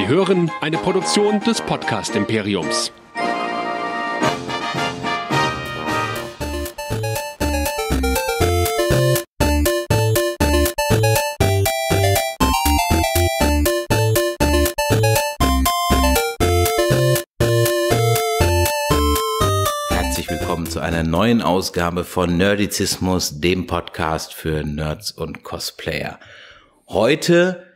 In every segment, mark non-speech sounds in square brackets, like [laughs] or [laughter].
Sie hören eine Produktion des Podcast Imperiums. Herzlich willkommen zu einer neuen Ausgabe von Nerdizismus, dem Podcast für Nerds und Cosplayer. Heute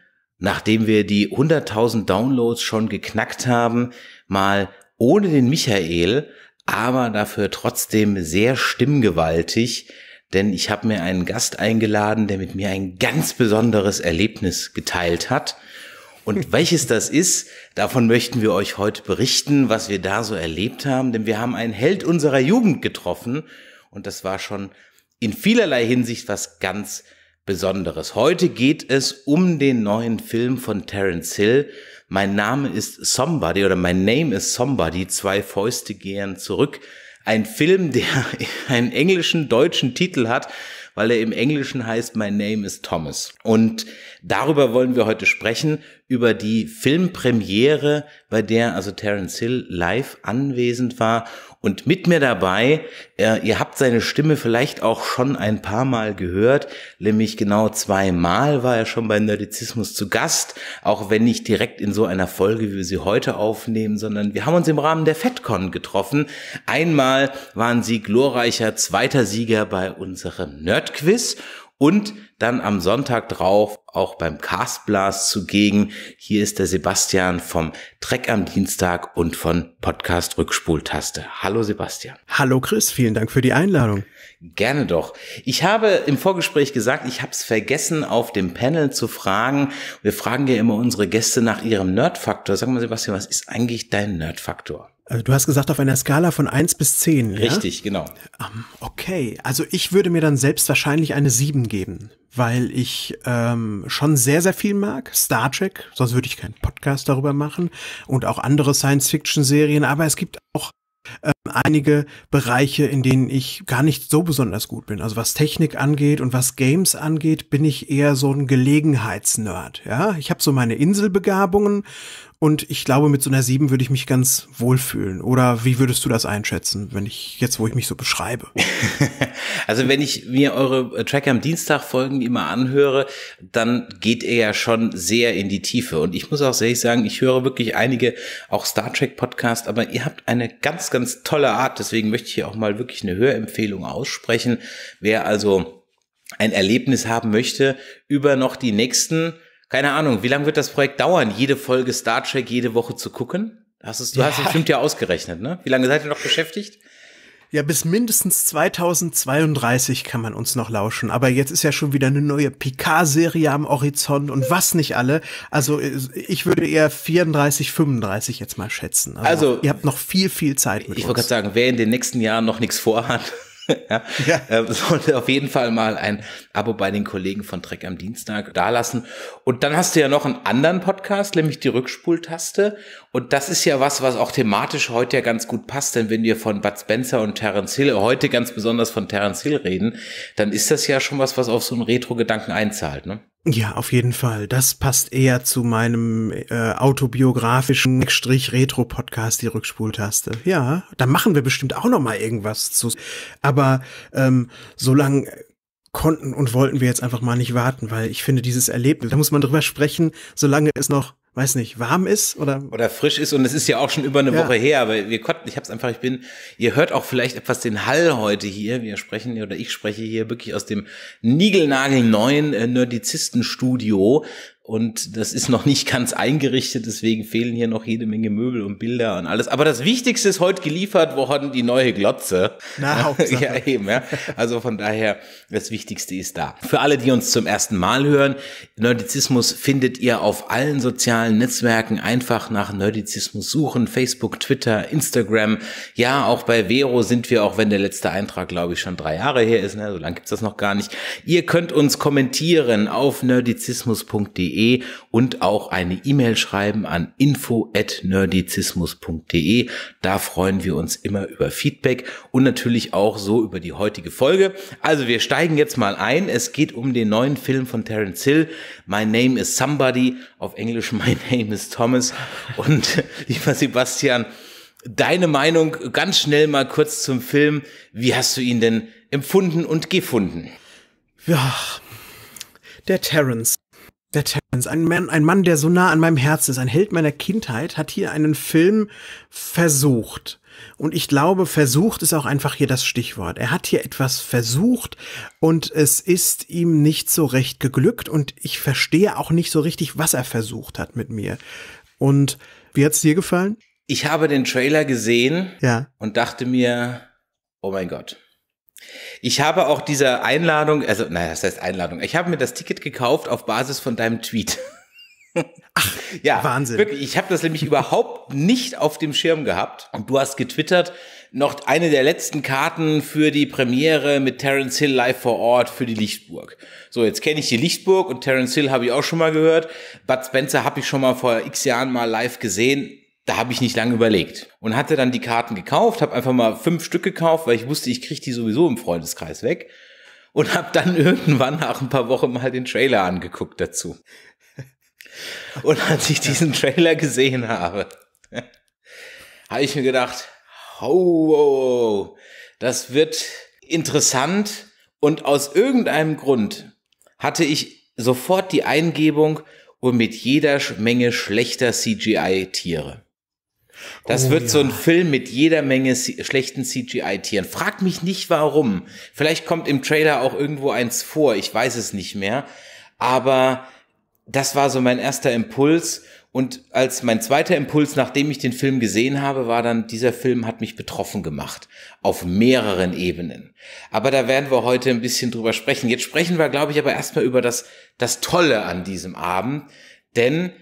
nachdem wir die 100.000 Downloads schon geknackt haben, mal ohne den Michael, aber dafür trotzdem sehr stimmgewaltig, denn ich habe mir einen Gast eingeladen, der mit mir ein ganz besonderes Erlebnis geteilt hat. Und [laughs] welches das ist, davon möchten wir euch heute berichten, was wir da so erlebt haben, denn wir haben einen Held unserer Jugend getroffen und das war schon in vielerlei Hinsicht was ganz Besonderes. Heute geht es um den neuen Film von Terence Hill. Mein Name ist Somebody oder My Name is Somebody. Zwei Fäuste gehen zurück. Ein Film, der [laughs] einen englischen, deutschen Titel hat, weil er im Englischen heißt My Name is Thomas. Und darüber wollen wir heute sprechen, über die Filmpremiere, bei der also Terence Hill live anwesend war und mit mir dabei, äh, ihr habt seine Stimme vielleicht auch schon ein paar Mal gehört, nämlich genau zweimal war er schon bei Nerdizismus zu Gast, auch wenn nicht direkt in so einer Folge, wie wir sie heute aufnehmen, sondern wir haben uns im Rahmen der FedCon getroffen. Einmal waren sie glorreicher zweiter Sieger bei unserem Nerdquiz und dann am Sonntag drauf auch beim Castblast zugegen. Hier ist der Sebastian vom Treck am Dienstag und von Podcast Rückspultaste. Hallo Sebastian. Hallo Chris, vielen Dank für die Einladung. Gerne doch. Ich habe im Vorgespräch gesagt, ich habe es vergessen, auf dem Panel zu fragen. Wir fragen ja immer unsere Gäste nach ihrem Nerdfaktor. Sag mal Sebastian, was ist eigentlich dein Nerdfaktor? Also, du hast gesagt, auf einer Skala von 1 bis 10. Richtig, ja? genau. Um, ähm, okay, also ich würde mir dann selbst wahrscheinlich eine 7 geben, weil ich ähm, schon sehr, sehr viel mag. Star Trek, sonst würde ich keinen Podcast darüber machen und auch andere Science-Fiction-Serien, aber es gibt auch ähm, einige Bereiche, in denen ich gar nicht so besonders gut bin. Also was Technik angeht und was Games angeht, bin ich eher so ein Gelegenheitsnerd. Ja, ich habe so meine Inselbegabungen und ich glaube, mit so einer 7 würde ich mich ganz wohlfühlen. Oder wie würdest du das einschätzen, wenn ich jetzt, wo ich mich so beschreibe? [laughs] also wenn ich mir eure äh, Tracker am Dienstag Folgen immer anhöre, dann geht er ja schon sehr in die Tiefe. Und ich muss auch ehrlich sagen, ich höre wirklich einige auch Star Trek Podcasts, aber ihr habt eine ganz, ganz tolle Art. Deswegen möchte ich hier auch mal wirklich eine Hörempfehlung aussprechen. Wer also ein Erlebnis haben möchte über noch die nächsten keine Ahnung, wie lange wird das Projekt dauern, jede Folge Star Trek jede Woche zu gucken? Hast es, du ja. hast es bestimmt ja ausgerechnet, ne? Wie lange seid ihr noch beschäftigt? Ja, bis mindestens 2032 kann man uns noch lauschen. Aber jetzt ist ja schon wieder eine neue Picard-Serie am Horizont und was nicht alle. Also ich würde eher 34, 35 jetzt mal schätzen. Also, also ihr habt noch viel, viel Zeit mit ich Ich wollte gerade sagen, wer in den nächsten Jahren noch nichts vorhat, [laughs] ja. ja. [laughs] Ähm, sollte auf jeden Fall mal ein Abo bei den Kollegen von Trek am Dienstag dalassen. Und dann hast du ja noch einen anderen Podcast, nämlich die Rückspultaste. Und das ist ja was, was auch thematisch heute ja ganz gut passt, denn wenn wir von Bud Spencer und Terence Hill, heute ganz besonders von Terence Hill reden, dann ist das ja schon was, was auf so einen Retro-Gedanken einzahlt, ne? Ja, auf jeden Fall. Das passt eher zu meinem äh, autobiografischen Strich Retro Podcast die Rückspultaste. Ja, da machen wir bestimmt auch noch mal irgendwas zu. Aber ähm, so lang konnten und wollten wir jetzt einfach mal nicht warten, weil ich finde dieses Erlebnis, da muss man drüber sprechen, solange es noch weiß nicht, warm ist oder oder frisch ist und es ist ja auch schon über eine ja. Woche her, aber wir konnten, ich habe es einfach, ich bin, ihr hört auch vielleicht etwas den Hall heute hier, wir sprechen oder ich spreche hier wirklich aus dem niegelnagelneuen äh, Nerdizisten Studio, und das ist noch nicht ganz eingerichtet, deswegen fehlen hier noch jede Menge Möbel und Bilder und alles. Aber das Wichtigste ist heute geliefert worden, die neue Glotze. Na, [laughs] ja, eben, ja. Also von daher, das Wichtigste ist da. Für alle, die uns zum ersten Mal hören, Nerdizismus findet ihr auf allen sozialen Netzwerken. Einfach nach Nerdizismus suchen. Facebook, Twitter, Instagram. Ja, auch bei Vero sind wir, auch wenn der letzte Eintrag, glaube ich, schon drei Jahre her ist. Ne? So lange gibt es das noch gar nicht. Ihr könnt uns kommentieren auf nerdizismus.de nerdizismus.de und auch eine E-Mail schreiben an info.nerdizismus.de. Da freuen wir uns immer über Feedback und natürlich auch so über die heutige Folge. Also wir steigen jetzt mal ein. Es geht um den neuen Film von Terence Hill. My Name is Somebody. Auf Englisch [laughs] My Name is Thomas. Und [laughs] lieber Sebastian, deine Meinung ganz schnell mal kurz zum Film. Wie hast du ihn denn empfunden und gefunden? Ja, der Terence der Terrence, ein Mann, ein Mann, der so nah an meinem Herzen ist, ein Held meiner Kindheit, hat hier einen Film versucht. Und ich glaube, versucht ist auch einfach hier das Stichwort. Er hat hier etwas versucht und es ist ihm nicht so recht geglückt und ich verstehe auch nicht so richtig, was er versucht hat mit mir. Und wie hat's dir gefallen? Ich habe den Trailer gesehen ja. und dachte mir, oh mein Gott, ich habe auch dieser Einladung, also naja, das heißt Einladung, ich habe mir das Ticket gekauft auf Basis von deinem Tweet. [laughs] Ach, ja, Wahnsinn. Wirklich, ich habe das nämlich überhaupt nicht auf dem Schirm gehabt. Und du hast getwittert, noch eine der letzten Karten für die Premiere mit Terence Hill live vor Ort für die Lichtburg. So, jetzt kenne ich die Lichtburg und Terence Hill habe ich auch schon mal gehört. Bud Spencer habe ich schon mal vor x Jahren mal live gesehen da habe ich nicht lange überlegt und hatte dann die Karten gekauft, habe einfach mal fünf Stück gekauft, weil ich wusste, ich kriege die sowieso im Freundeskreis weg und habe dann [laughs] irgendwann nach ein paar Wochen mal den Trailer angeguckt dazu. [laughs] Und als ich diesen Trailer gesehen habe, [laughs] habe ich mir gedacht, oh, das wird interessant und aus irgendeinem Grund hatte ich sofort die Eingebung, und mit jeder Menge schlechter CGI-Tiere. Das oh, wird ja. so ein Film mit jeder Menge schlechten CGI-Tieren. Frag mich nicht warum. Vielleicht kommt im Trailer auch irgendwo eins vor, ich weiß es nicht mehr. Aber das war so mein erster Impuls. Und als mein zweiter Impuls, nachdem ich den Film gesehen habe, war dann, dieser Film hat mich betroffen gemacht. Auf mehreren Ebenen. Aber da werden wir heute ein bisschen drüber sprechen. Jetzt sprechen wir, glaube ich, aber erstmal über das, das Tolle an diesem Abend. Denn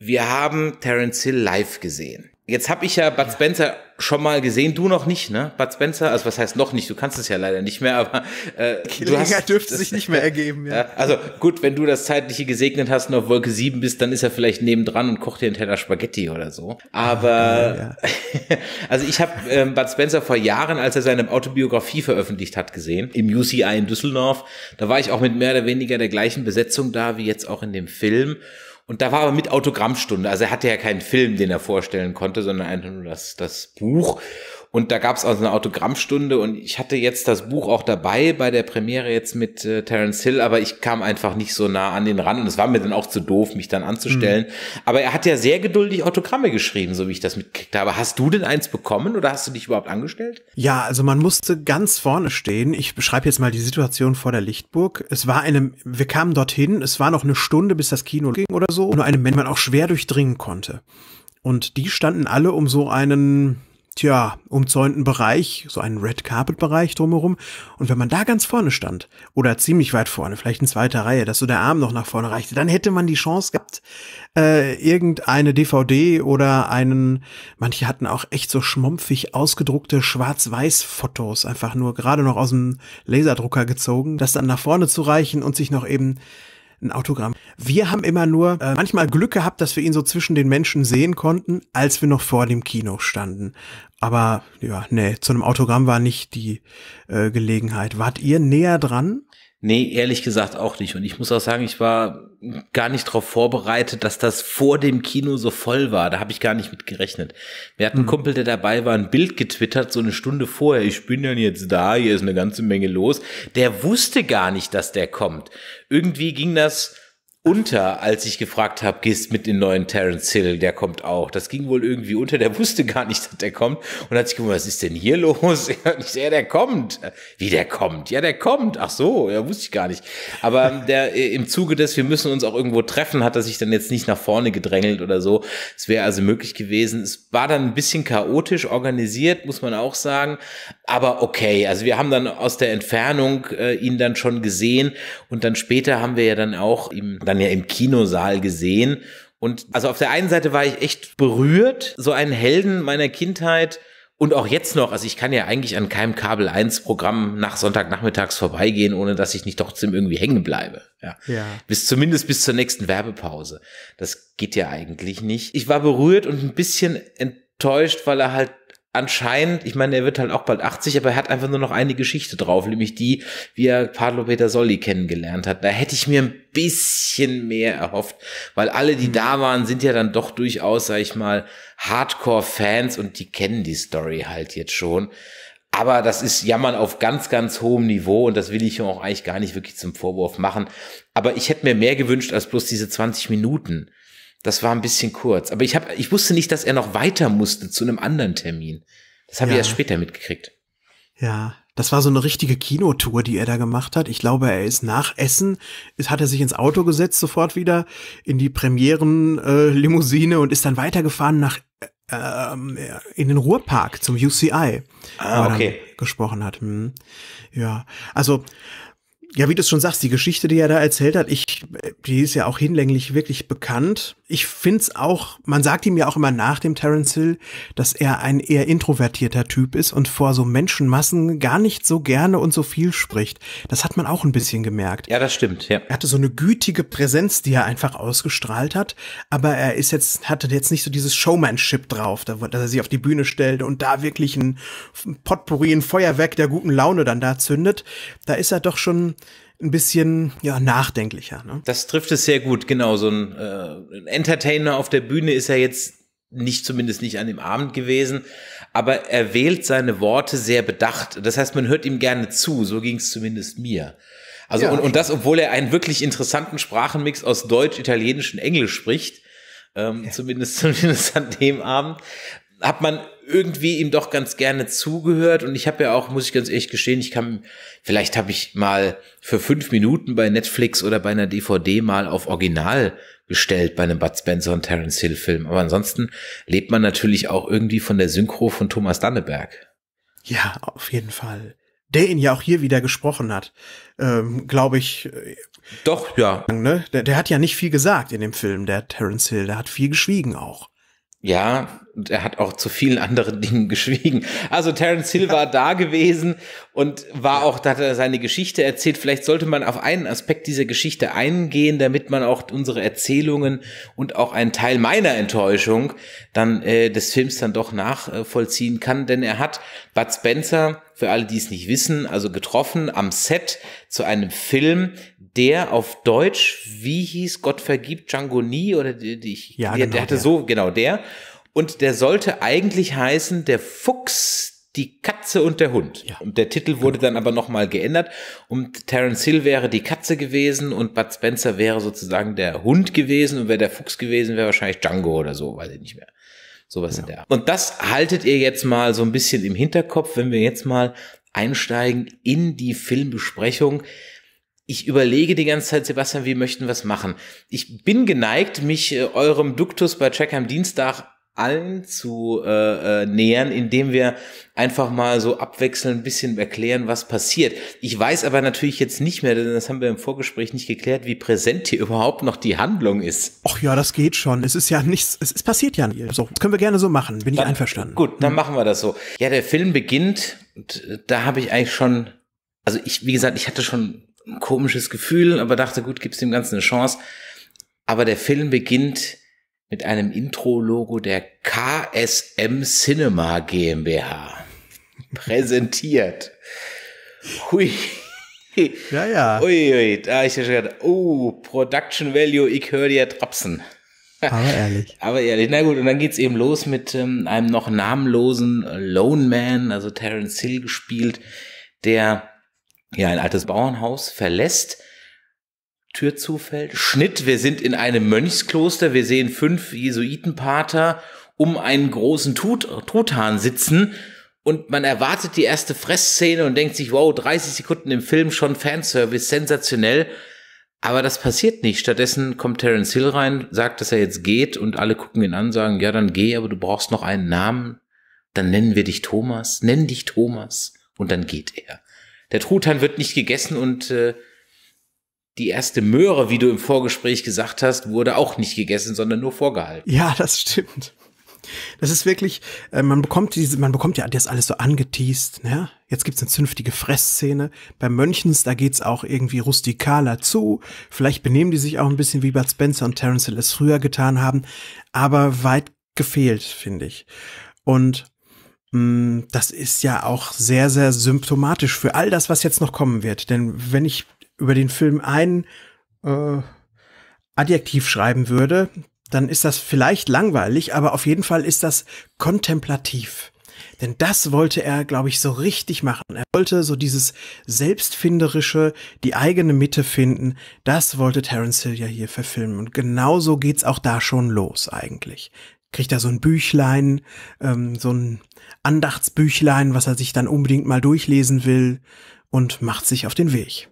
wir haben Terence Hill live gesehen. Jetzt habe ich ja Bud Spencer schon mal gesehen, du noch nicht, ne? Bud Spencer, also was heißt noch nicht? Du kannst es ja leider nicht mehr, aber äh, Länger du hast, dürfte das, sich nicht mehr ergeben. Ja. [laughs] ja. Also gut, wenn du das zeitliche gesegnet hast und auf Wolke 7 bist, dann ist er vielleicht nebendran und kocht dir einen Teller Spaghetti oder so. Aber Ach, ja. [laughs] also ich habe ähm, Bud Spencer vor Jahren, als er seine Autobiografie veröffentlicht hat, gesehen im UCI in Düsseldorf. Da war ich auch mit mehr oder weniger der gleichen Besetzung da wie jetzt auch in dem Film. Und da war aber mit Autogrammstunde. Also er hatte ja keinen Film, den er vorstellen konnte, sondern einfach nur das, das Buch. Und da gab es so eine Autogrammstunde und ich hatte jetzt das Buch auch dabei bei der Premiere jetzt mit äh, Terence Hill, aber ich kam einfach nicht so nah an den Rand und es war mir dann auch zu doof, mich dann anzustellen. Mhm. Aber er hat ja sehr geduldig Autogramme geschrieben, so wie ich das mitgekriegt habe. Hast du denn eins bekommen oder hast du dich überhaupt angestellt? Ja, also man musste ganz vorne stehen. Ich beschreibe jetzt mal die Situation vor der Lichtburg. Es war eine, wir kamen dorthin, es war noch eine Stunde, bis das Kino ging oder so. Nur eine Menge, man auch schwer durchdringen konnte. Und die standen alle um so einen tja, umzäunten Bereich, so einen Red Carpet Bereich drumherum. Und wenn man da ganz vorne stand, oder ziemlich weit vorne, vielleicht in zweiter Reihe, dass so der Arm noch nach vorne reichte, dann hätte man die Chance gehabt, äh, irgendeine DVD oder einen, manche hatten auch echt so schmumpfig ausgedruckte schwarz-weiß Fotos, einfach nur gerade noch aus dem Laserdrucker gezogen, das dann nach vorne zu reichen und sich noch eben ein Autogramm. Wir haben immer nur äh, manchmal Glück gehabt, dass wir ihn so zwischen den Menschen sehen konnten, als wir noch vor dem Kino standen. Aber ja, nee, zu einem Autogramm war nicht die äh, Gelegenheit. Wart ihr näher dran? Nee, ehrlich gesagt auch nicht. Und ich muss auch sagen, ich war gar nicht darauf vorbereitet, dass das vor dem Kino so voll war. Da habe ich gar nicht mit gerechnet. Wir hatten einen mhm. Kumpel, der dabei war, ein Bild getwittert, so eine Stunde vorher. Ich bin dann jetzt da, hier ist eine ganze Menge los. Der wusste gar nicht, dass der kommt. Irgendwie ging das unter, als ich gefragt habe, gehst mit den neuen Terence Hill, der kommt auch. Das ging wohl irgendwie unter, der wusste gar nicht, dass der kommt und hat sich gewundert, was ist denn hier los? [laughs] Ich sehe, ja, der kommt. Wie der kommt? Ja, der kommt. Ach so, ja, wusste ich gar nicht. Aber ähm, der äh, im Zuge des, wir müssen uns auch irgendwo treffen, hat er sich dann jetzt nicht nach vorne gedrängelt oder so. Es wäre also möglich gewesen. Es war dann ein bisschen chaotisch organisiert, muss man auch sagen. Aber okay, also wir haben dann aus der Entfernung äh, ihn dann schon gesehen und dann später haben wir ja dann auch ihm dann ja im Kinosaal gesehen. Und also auf der einen Seite war ich echt berührt, so einen Helden meiner Kindheit und auch jetzt noch, also ich kann ja eigentlich an keinem Kabel 1 Programm nach Sonntagnachmittags vorbeigehen, ohne dass ich nicht trotzdem irgendwie hängen bleibe. Ja. ja. Bis zumindest bis zur nächsten Werbepause. Das geht ja eigentlich nicht. Ich war berührt und ein bisschen enttäuscht, weil er halt anscheinend, ich meine, er wird halt auch bald 80, aber er hat einfach nur noch eine Geschichte drauf, nämlich die, wie er Pablo Solli kennengelernt hat. Da hätte ich mir ein bisschen mehr erhofft, weil alle, die mhm. da waren, sind ja dann doch durchaus, sag ich mal, Hardcore-Fans und die kennen die Story halt jetzt schon. Aber das ist Jammern auf ganz, ganz hohem Niveau und das will ich ihm auch eigentlich gar nicht wirklich zum Vorwurf machen. Aber ich hätte mir mehr gewünscht als bloß diese 20 Minuten. Das war ein bisschen kurz. Aber ich, hab, ich wusste nicht, dass er noch weiter musste zu einem anderen Termin. Das habe ja. ich erst später mitgekriegt. Ja, das war so eine richtige Kinotour, die er da gemacht hat. Ich glaube, er ist nach Essen, hat er sich ins Auto gesetzt, sofort wieder in die Premierenlimousine äh, und ist dann weitergefahren nach ähm, in den Ruhrpark zum UCI. Ah, okay. Gesprochen hat. Hm. Ja, also ja, wie du es schon sagst, die Geschichte, die er da erzählt hat, ich, die ist ja auch hinlänglich wirklich bekannt. Ich find's auch, man sagt ihm ja auch immer nach dem Terence Hill, dass er ein eher introvertierter Typ ist und vor so Menschenmassen gar nicht so gerne und so viel spricht. Das hat man auch ein bisschen gemerkt. Ja, das stimmt, ja. Er hatte so eine gütige Präsenz, die er einfach ausgestrahlt hat, aber er ist jetzt, hatte jetzt nicht so dieses Showmanship drauf, dass er sich auf die Bühne stellt und da wirklich ein Potpourri, ein Feuerwerk der guten Laune dann da zündet. Da ist er doch schon ein bisschen ja nachdenklicher. Ne? Das trifft es sehr gut, genau. So ein, äh, ein Entertainer auf der Bühne ist er jetzt nicht zumindest nicht an dem Abend gewesen, aber er wählt seine Worte sehr bedacht. Das heißt, man hört ihm gerne zu. So ging es zumindest mir. Also ja, und, und das, obwohl er einen wirklich interessanten Sprachenmix aus Deutsch, Italienisch und Englisch spricht. Ähm, ja. zumindest, [laughs] zumindest an dem Abend hat man irgendwie ihm doch ganz gerne zugehört und ich habe ja auch, muss ich ganz ehrlich gestehen, ich kann, vielleicht habe ich mal für fünf Minuten bei Netflix oder bei einer DVD mal auf Original gestellt bei einem Bud Spencer und Terence Hill Film. Aber ansonsten lebt man natürlich auch irgendwie von der Synchro von Thomas Danneberg. Ja, auf jeden Fall. Der ihn ja auch hier wieder gesprochen hat, ähm, glaube ich. Äh, doch, ja. Ne? Der, der hat ja nicht viel gesagt in dem Film, der Terence Hill. Der hat viel geschwiegen auch ja, er hat auch zu vielen anderen [laughs] Dingen geschwiegen. Also Terence Hill war da gewesen und war auch, da hat er seine Geschichte erzählt. Vielleicht sollte man auf einen Aspekt dieser Geschichte eingehen, damit man auch unsere Erzählungen und auch einen Teil meiner Enttäuschung dann äh, des Films dann doch nachvollziehen äh, kann. Denn er hat Bud Spencer, für alle, die es nicht wissen, also getroffen am Set zu einem Film, der auf Deutsch, wie hieß Gott vergibt, Django Nie oder die, die, ja, der, genau, der hatte der. so, genau, der. Und der sollte eigentlich heißen, der Fuchs, die Katze und der Hund. Ja. Und der Titel wurde genau. dann aber nochmal geändert. Und Terence Hill wäre die Katze gewesen und Bud Spencer wäre sozusagen der Hund gewesen und wäre der Fuchs gewesen, wäre wahrscheinlich Django oder so, weiß ich nicht mehr. Sowas ja. in der Art. Und das haltet ihr jetzt mal so ein bisschen im Hinterkopf, wenn wir jetzt mal einsteigen in die Filmbesprechung ich überlege die ganze Zeit, Sebastian, wir möchten was machen. Ich bin geneigt, mich äh, eurem Duktus bei Check am Dienstag allen zu äh, äh, nähern, indem wir einfach mal so abwechselnd ein bisschen erklären, was passiert. Ich weiß aber natürlich jetzt nicht mehr, denn das haben wir im Vorgespräch nicht geklärt, wie präsent hier [laughs] überhaupt noch die Handlung ist. Ach ja, das geht schon. Es ist ja nichts, es, es passiert ja nicht. So, also, das können wir gerne so machen, bin dann, ich einverstanden. Gut, dann hm. machen wir das so. Ja, der Film beginnt und äh, da habe ich eigentlich schon also ich, wie gesagt, ich hatte schon ein komisches Gefühl, aber dachte, gut, gib's dem Ganzen eine Chance. Aber der Film beginnt mit einem Intro-Logo der KSM Cinema GmbH. Präsentiert. [laughs] Hui. Ja, ja. Uiui, da ich ja schon gedacht, oh, Production Value, ich höre dir Trapsen. Aber ehrlich. [laughs] Aber ehrlich, na gut, und dann geht es eben los mit ähm, einem noch namenlosen Lone Man, also Terence Hill gespielt, der ja ein altes Bauernhaus verlässt, Tür zufällt, Schnitt, wir sind in einem Mönchskloster, wir sehen fünf Jesuitenpater um einen großen Tut Truthahn sitzen und man erwartet die erste Fressszene und denkt sich, wow, 30 Sekunden im Film, schon Fanservice, sensationell. Aber das passiert nicht. Stattdessen kommt Terence Hill rein, sagt, dass er jetzt geht und alle gucken ihn an, sagen, ja, dann geh, aber du brauchst noch einen Namen. Dann nennen wir dich Thomas, nenn dich Thomas. Und dann geht er. Der Truthahn wird nicht gegessen und äh, die erste Möhre, wie du im Vorgespräch gesagt hast, wurde auch nicht gegessen, sondern nur vorgehalten. Ja, [laughs] das stimmt. Das ist wirklich, äh, man bekommt diese, man bekommt ja das alles so angeteased, ne? Jetzt gibt's eine zünftige Fressszene. Bei Mönchens, da geht's auch irgendwie rustikaler zu. Vielleicht benehmen die sich auch ein bisschen wie Bud Spencer und Terence Hill es früher getan haben, aber weit gefehlt, finde ich. Und Mm, das ist ja auch sehr, sehr symptomatisch für all das, was jetzt noch kommen wird. Denn wenn ich über den Film ein äh, Adjektiv schreiben würde, dann ist das vielleicht langweilig, aber auf jeden Fall ist das kontemplativ. Denn das wollte er, glaube ich, so richtig machen. Er wollte so dieses Selbstfinderische, die eigene Mitte finden. Das wollte Terence Hill ja hier verfilmen. Und genauso geht's auch da schon los eigentlich kriegt er so ein Büchlein, ähm, so ein Andachtsbüchlein, was er sich dann unbedingt mal durchlesen will und macht sich auf den Weg.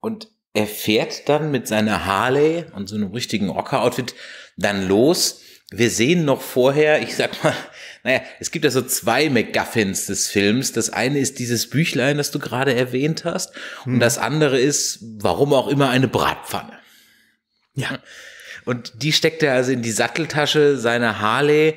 Und er fährt dann mit seiner Harley und so einem richtigen Rocker-Outfit dann los. Wir sehen noch vorher, ich sag mal, [laughs] naja, es gibt ja so zwei MacGuffins des Films. Das eine ist dieses Büchlein, das du gerade erwähnt hast. Und hm. das andere ist, warum auch immer, eine Bratpfanne. Ja. Hm. Und die steckt er also in die Satteltasche seiner Harley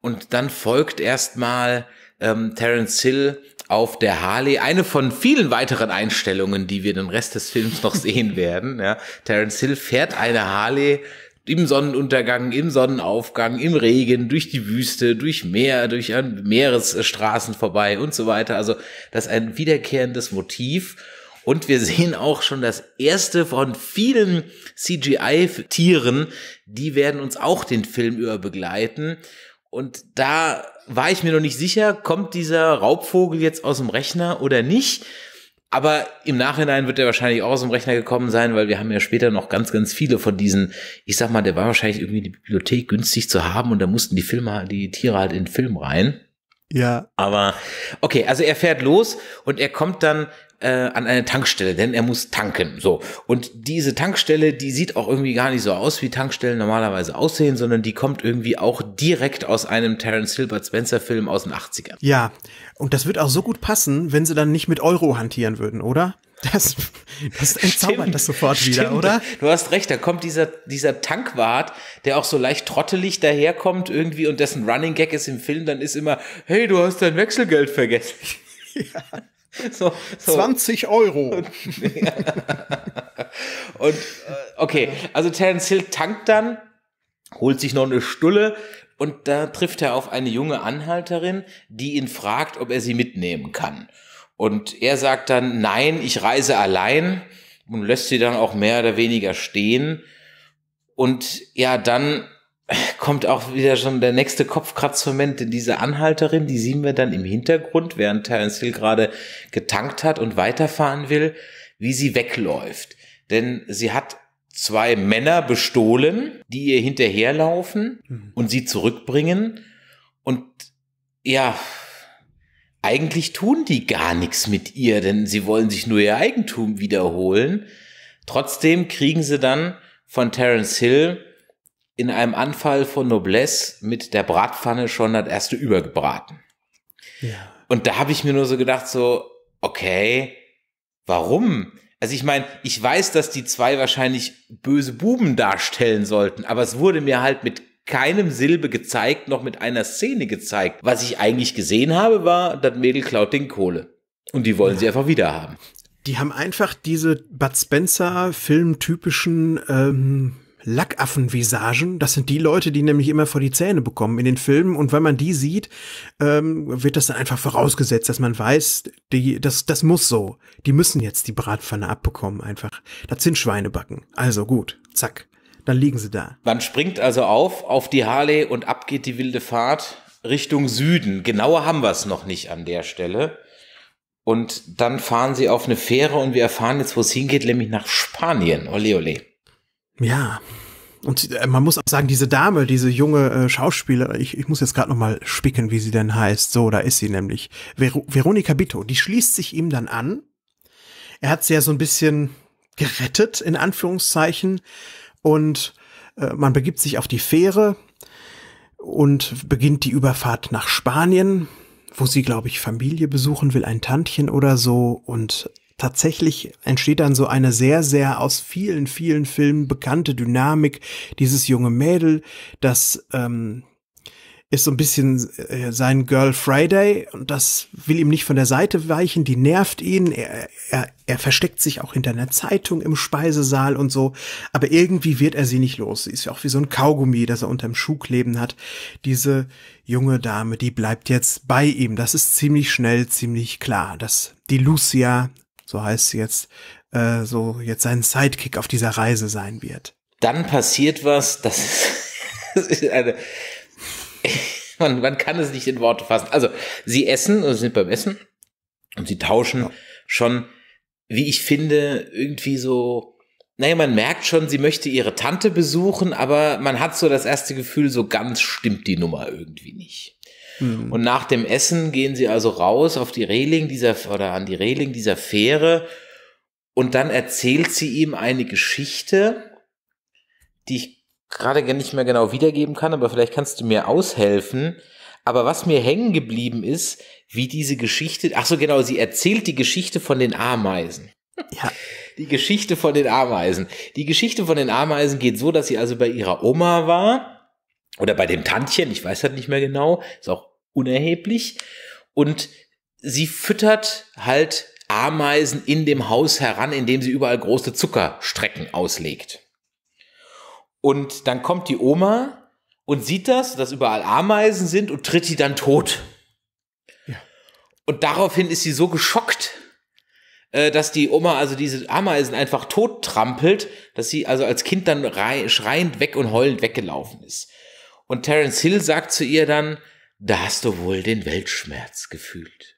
und dann folgt erstmal ähm, Terence Hill auf der Harley. Eine von vielen weiteren Einstellungen, die wir den Rest des Films noch [laughs] sehen werden. Ja. Terence Hill fährt eine Harley im Sonnenuntergang, im Sonnenaufgang, im Regen, durch die Wüste, durch Meer, durch Meeresstraßen vorbei und so weiter. Also das ist ein wiederkehrendes Motiv. Und wir sehen auch schon das erste von vielen CGI-Tieren, die werden uns auch den Film über begleiten. Und da war ich mir noch nicht sicher, kommt dieser Raubvogel jetzt aus dem Rechner oder nicht. Aber im Nachhinein wird er wahrscheinlich auch aus dem Rechner gekommen sein, weil wir haben ja später noch ganz, ganz viele von diesen, ich sag mal, der war wahrscheinlich irgendwie in die Bibliothek günstig zu haben und da mussten die Filme, die Tiere halt in den Film rein. Ja. Aber okay, also er fährt los und er kommt dann äh, an eine Tankstelle, denn er muss tanken. So. Und diese Tankstelle, die sieht auch irgendwie gar nicht so aus, wie Tankstellen normalerweise aussehen, sondern die kommt irgendwie auch direkt aus einem Terence Hill Bud Spencer Film aus den 80ern. Ja. Und das wird auch so gut passen, wenn sie dann nicht mit Euro hantieren würden, oder? Das, das entzaubert Stimmt. das sofort wieder, Stimmt. oder? Du hast recht, da kommt dieser, dieser Tankwart, der auch so leicht trottelig daherkommt irgendwie und dessen Running Gag ist im Film, dann ist immer, hey, du hast dein Wechselgeld vergessen. [laughs] ja. So, so. 20 Euro. Und, [laughs] äh, okay, also Terence Hill tankt dann, holt sich noch eine Stulle und da trifft er auf eine junge Anhalterin, die ihn fragt, ob er sie mitnehmen kann. Und er sagt dann, nein, ich reise allein und lässt sie dann auch mehr oder weniger stehen. Und ja, dann kommt auch wieder schon der nächste Kopfkratzmoment in diese Anhalterin, die sehen wir dann im Hintergrund, während Terence Hill gerade getankt hat und weiterfahren will, wie sie wegläuft. Denn sie hat zwei Männer bestohlen, die ihr hinterherlaufen mhm. und sie zurückbringen. Und ja, eigentlich tun die gar nichts mit ihr, denn sie wollen sich nur ihr Eigentum wiederholen. Trotzdem kriegen sie dann von Terence Hill in einem Anfall von Noblesse mit der Bratpfanne schon das erste übergebraten. Ja. Und da habe ich mir nur so gedacht, so, okay, warum? Also ich meine, ich weiß, dass die zwei wahrscheinlich böse Buben darstellen sollten, aber es wurde mir halt mit keinem Silbe gezeigt, noch mit einer Szene gezeigt. Was ich eigentlich gesehen habe, war, das Mädel klaut den Kohle. Und die wollen ja. sie einfach wieder haben. Die haben einfach diese Bud Spencer filmtypischen ähm, Lackaffenvisagen. Das sind die Leute, die nämlich immer vor die Zähne bekommen in den Filmen. Und wenn man die sieht, ähm, wird das dann einfach vorausgesetzt, dass man weiß, die, das, das muss so. Die müssen jetzt die Bratpfanne abbekommen einfach. Das sind Schweinebacken. Also gut, zack. Dann liegen sie da. Man springt also auf, auf die Harley und ab geht die wilde Fahrt Richtung Süden. Genauer haben wir es noch nicht an der Stelle. Und dann fahren sie auf eine Fähre und wir erfahren jetzt, wo es hingeht, nämlich nach Spanien. Ole, ole. Ja. Und äh, man muss auch sagen, diese Dame, diese junge äh, Schauspielerin, ich, ich muss jetzt gerade nochmal spicken, wie sie denn heißt. So, da ist sie nämlich. Ver Veronika Bitto, die schließt sich ihm dann an. Er hat sie ja so ein bisschen gerettet, in Anführungszeichen. Und äh, man begibt sich auf die Fähre und beginnt die Überfahrt nach Spanien, wo sie, glaube ich, Familie besuchen will, ein Tantchen oder so. Und tatsächlich entsteht dann so eine sehr, sehr aus vielen, vielen Filmen bekannte Dynamik. Dieses junge Mädel, das ähm, ist so ein bisschen äh, sein Girl Friday und das will ihm nicht von der Seite weichen, die nervt ihn, er, er, er versteckt sich auch hinter einer Zeitung im Speisesaal und so, aber irgendwie wird er sie nicht los. Sie ist ja auch wie so ein Kaugummi, das er unterm Schuh kleben hat. Diese junge Dame, die bleibt jetzt bei ihm. Das ist ziemlich schnell, ziemlich klar, dass die Lucia so heißt sie jetzt, äh, so jetzt sein Sidekick auf dieser Reise sein wird. Dann passiert was, das ist, [laughs] das ist eine, man, man kann es nicht in Worte fassen. Also sie essen und also sind beim Essen und sie tauschen ja. schon, wie ich finde, irgendwie so naja, man merkt schon, sie möchte ihre Tante besuchen, aber man hat so das erste Gefühl, so ganz stimmt die Nummer irgendwie nicht. Mhm. Und nach dem Essen gehen sie also raus auf die Reling dieser oder an die Reling dieser Fähre und dann erzählt sie ihm eine Geschichte, die ich gerade nicht mehr genau wiedergeben kann, aber vielleicht kannst du mir aushelfen. Aber was mir hängen geblieben ist, wie diese Geschichte, ach so genau, sie erzählt die Geschichte von den Ameisen. Ja. Die Geschichte von den Ameisen. Die Geschichte von den Ameisen geht so, dass sie also bei ihrer Oma war oder bei dem Tantchen, ich weiß halt nicht mehr genau, ist auch unerheblich. Und sie füttert halt Ameisen in dem Haus heran, indem sie überall große Zuckerstrecken auslegt. Und dann kommt die Oma und sieht das, dass überall Ameisen sind und tritt sie dann tot. Ja. Und daraufhin ist sie so geschockt, äh, dass die Oma also diese Ameisen einfach tot trampelt, dass sie also als Kind dann schreiend weg und heulend weggelaufen ist. Und Terence Hill sagt zu ihr dann, da hast du wohl den Weltschmerz gefühlt.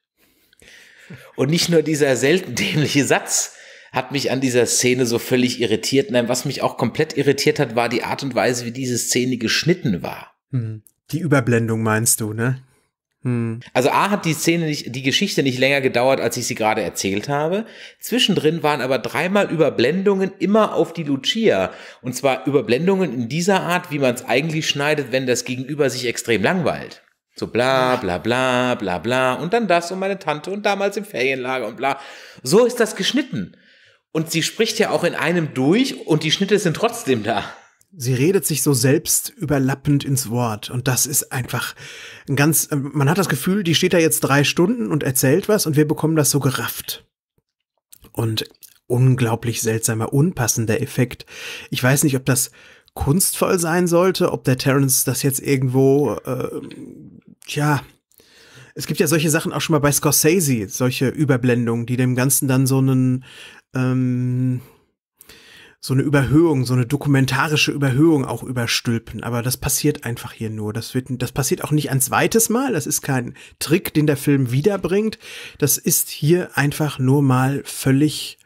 Und nicht nur dieser selten [laughs] dämliche Satz hat mich an dieser Szene so völlig irritiert. Nein, was mich auch komplett irritiert hat, war die Art und Weise, wie diese Szene geschnitten war. Hm, die Überblendung meinst du, ne? Hm. Also A hat die Szene nicht, die Geschichte nicht länger gedauert, als ich sie gerade erzählt habe. Zwischendrin waren aber dreimal Überblendungen immer auf die Lucia. Und zwar Überblendungen in dieser Art, wie man es eigentlich schneidet, wenn das Gegenüber sich extrem langweilt. So bla bla bla bla bla und dann das und meine Tante und damals im Ferienlager und bla. So ist das geschnitten. Und sie spricht ja auch in einem durch und die Schnitte sind trotzdem da. Sie redet sich so selbst überlappend ins Wort und das ist einfach ein ganz, äh, man hat das Gefühl, die steht da jetzt drei Stunden und erzählt was und wir bekommen das so gerafft. Und unglaublich seltsamer, unpassender Effekt. Ich weiß nicht, ob das kunstvoll sein sollte, ob der Terence das jetzt irgendwo, äh, tja, es gibt ja solche Sachen auch schon mal bei Scorsese, solche Überblendungen, die dem Ganzen dann so einen, ähm, so eine Überhöhung, so eine dokumentarische Überhöhung auch überstülpen. Aber das passiert einfach hier nur. Das wird, das passiert auch nicht ein zweites Mal. Das ist kein Trick, den der Film wiederbringt. Das ist hier einfach nur mal völlig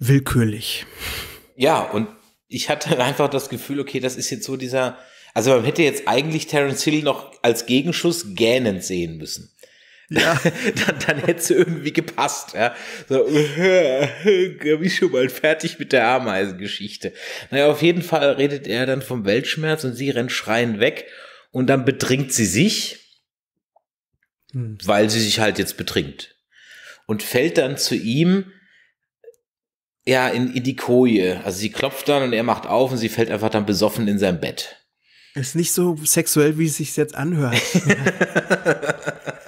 willkürlich. Ja, und ich hatte [laughs] einfach das Gefühl, okay, das ist jetzt so dieser, also man hätte jetzt eigentlich Terence Hill noch als Gegenschuss gähnend sehen müssen ja. [laughs] dann, dann hätte es irgendwie gepasst. Ja. So, bin ich äh, schon mal fertig mit der Ameisengeschichte. Naja, auf jeden Fall redet er dann vom Weltschmerz und sie rennt schreiend weg und dann betrinkt sie sich, hm. weil sie sich halt jetzt betrinkt. Und fällt dann zu ihm, ja, in, in die Koje. Also sie klopft dann und er macht auf und sie fällt einfach dann besoffen in sein Bett. Ist nicht so sexuell, wie es sich jetzt anhört. [laughs]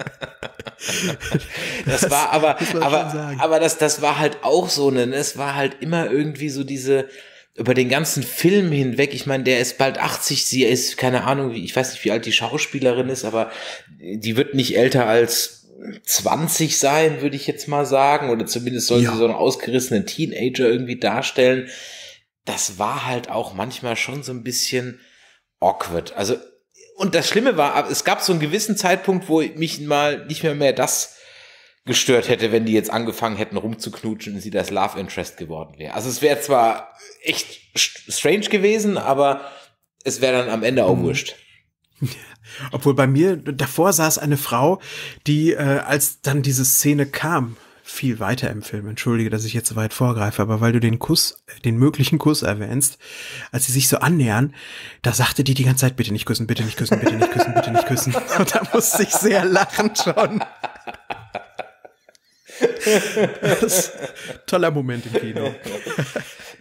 das, [laughs] das, war aber, aber, aber das, das war halt auch so, ne? Es war halt immer irgendwie so diese, über den ganzen Film hinweg, ich meine, der ist bald 80, sie ist, keine Ahnung, ich weiß nicht, wie alt die Schauspielerin ist, aber die wird nicht älter als 20 sein, würde ich jetzt mal sagen, oder zumindest soll ja. sie so einen ausgerissenen Teenager irgendwie darstellen. Das war halt auch manchmal schon so ein bisschen awkward. Also und das Schlimme war, es gab so einen gewissen Zeitpunkt, wo mich mal nicht mehr mehr das gestört hätte, wenn die jetzt angefangen hätten rumzuknutschen und sie das Love Interest geworden wäre. Also es wäre zwar echt strange gewesen, aber es wäre dann am Ende auch mhm. wurscht. Obwohl bei mir davor saß eine Frau, die äh, als dann diese Szene kam, viel weiter im Film. Entschuldige, dass ich jetzt so weit vorgreife, aber weil du den Kuss, den möglichen Kuss erwähnst, als sie sich so annähern, da sagte die die ganze Zeit, bitte nicht küssen, bitte nicht küssen, bitte nicht küssen, bitte nicht küssen. [laughs] Und da musste ich sehr lachen schon. toller Moment im Kino. [laughs]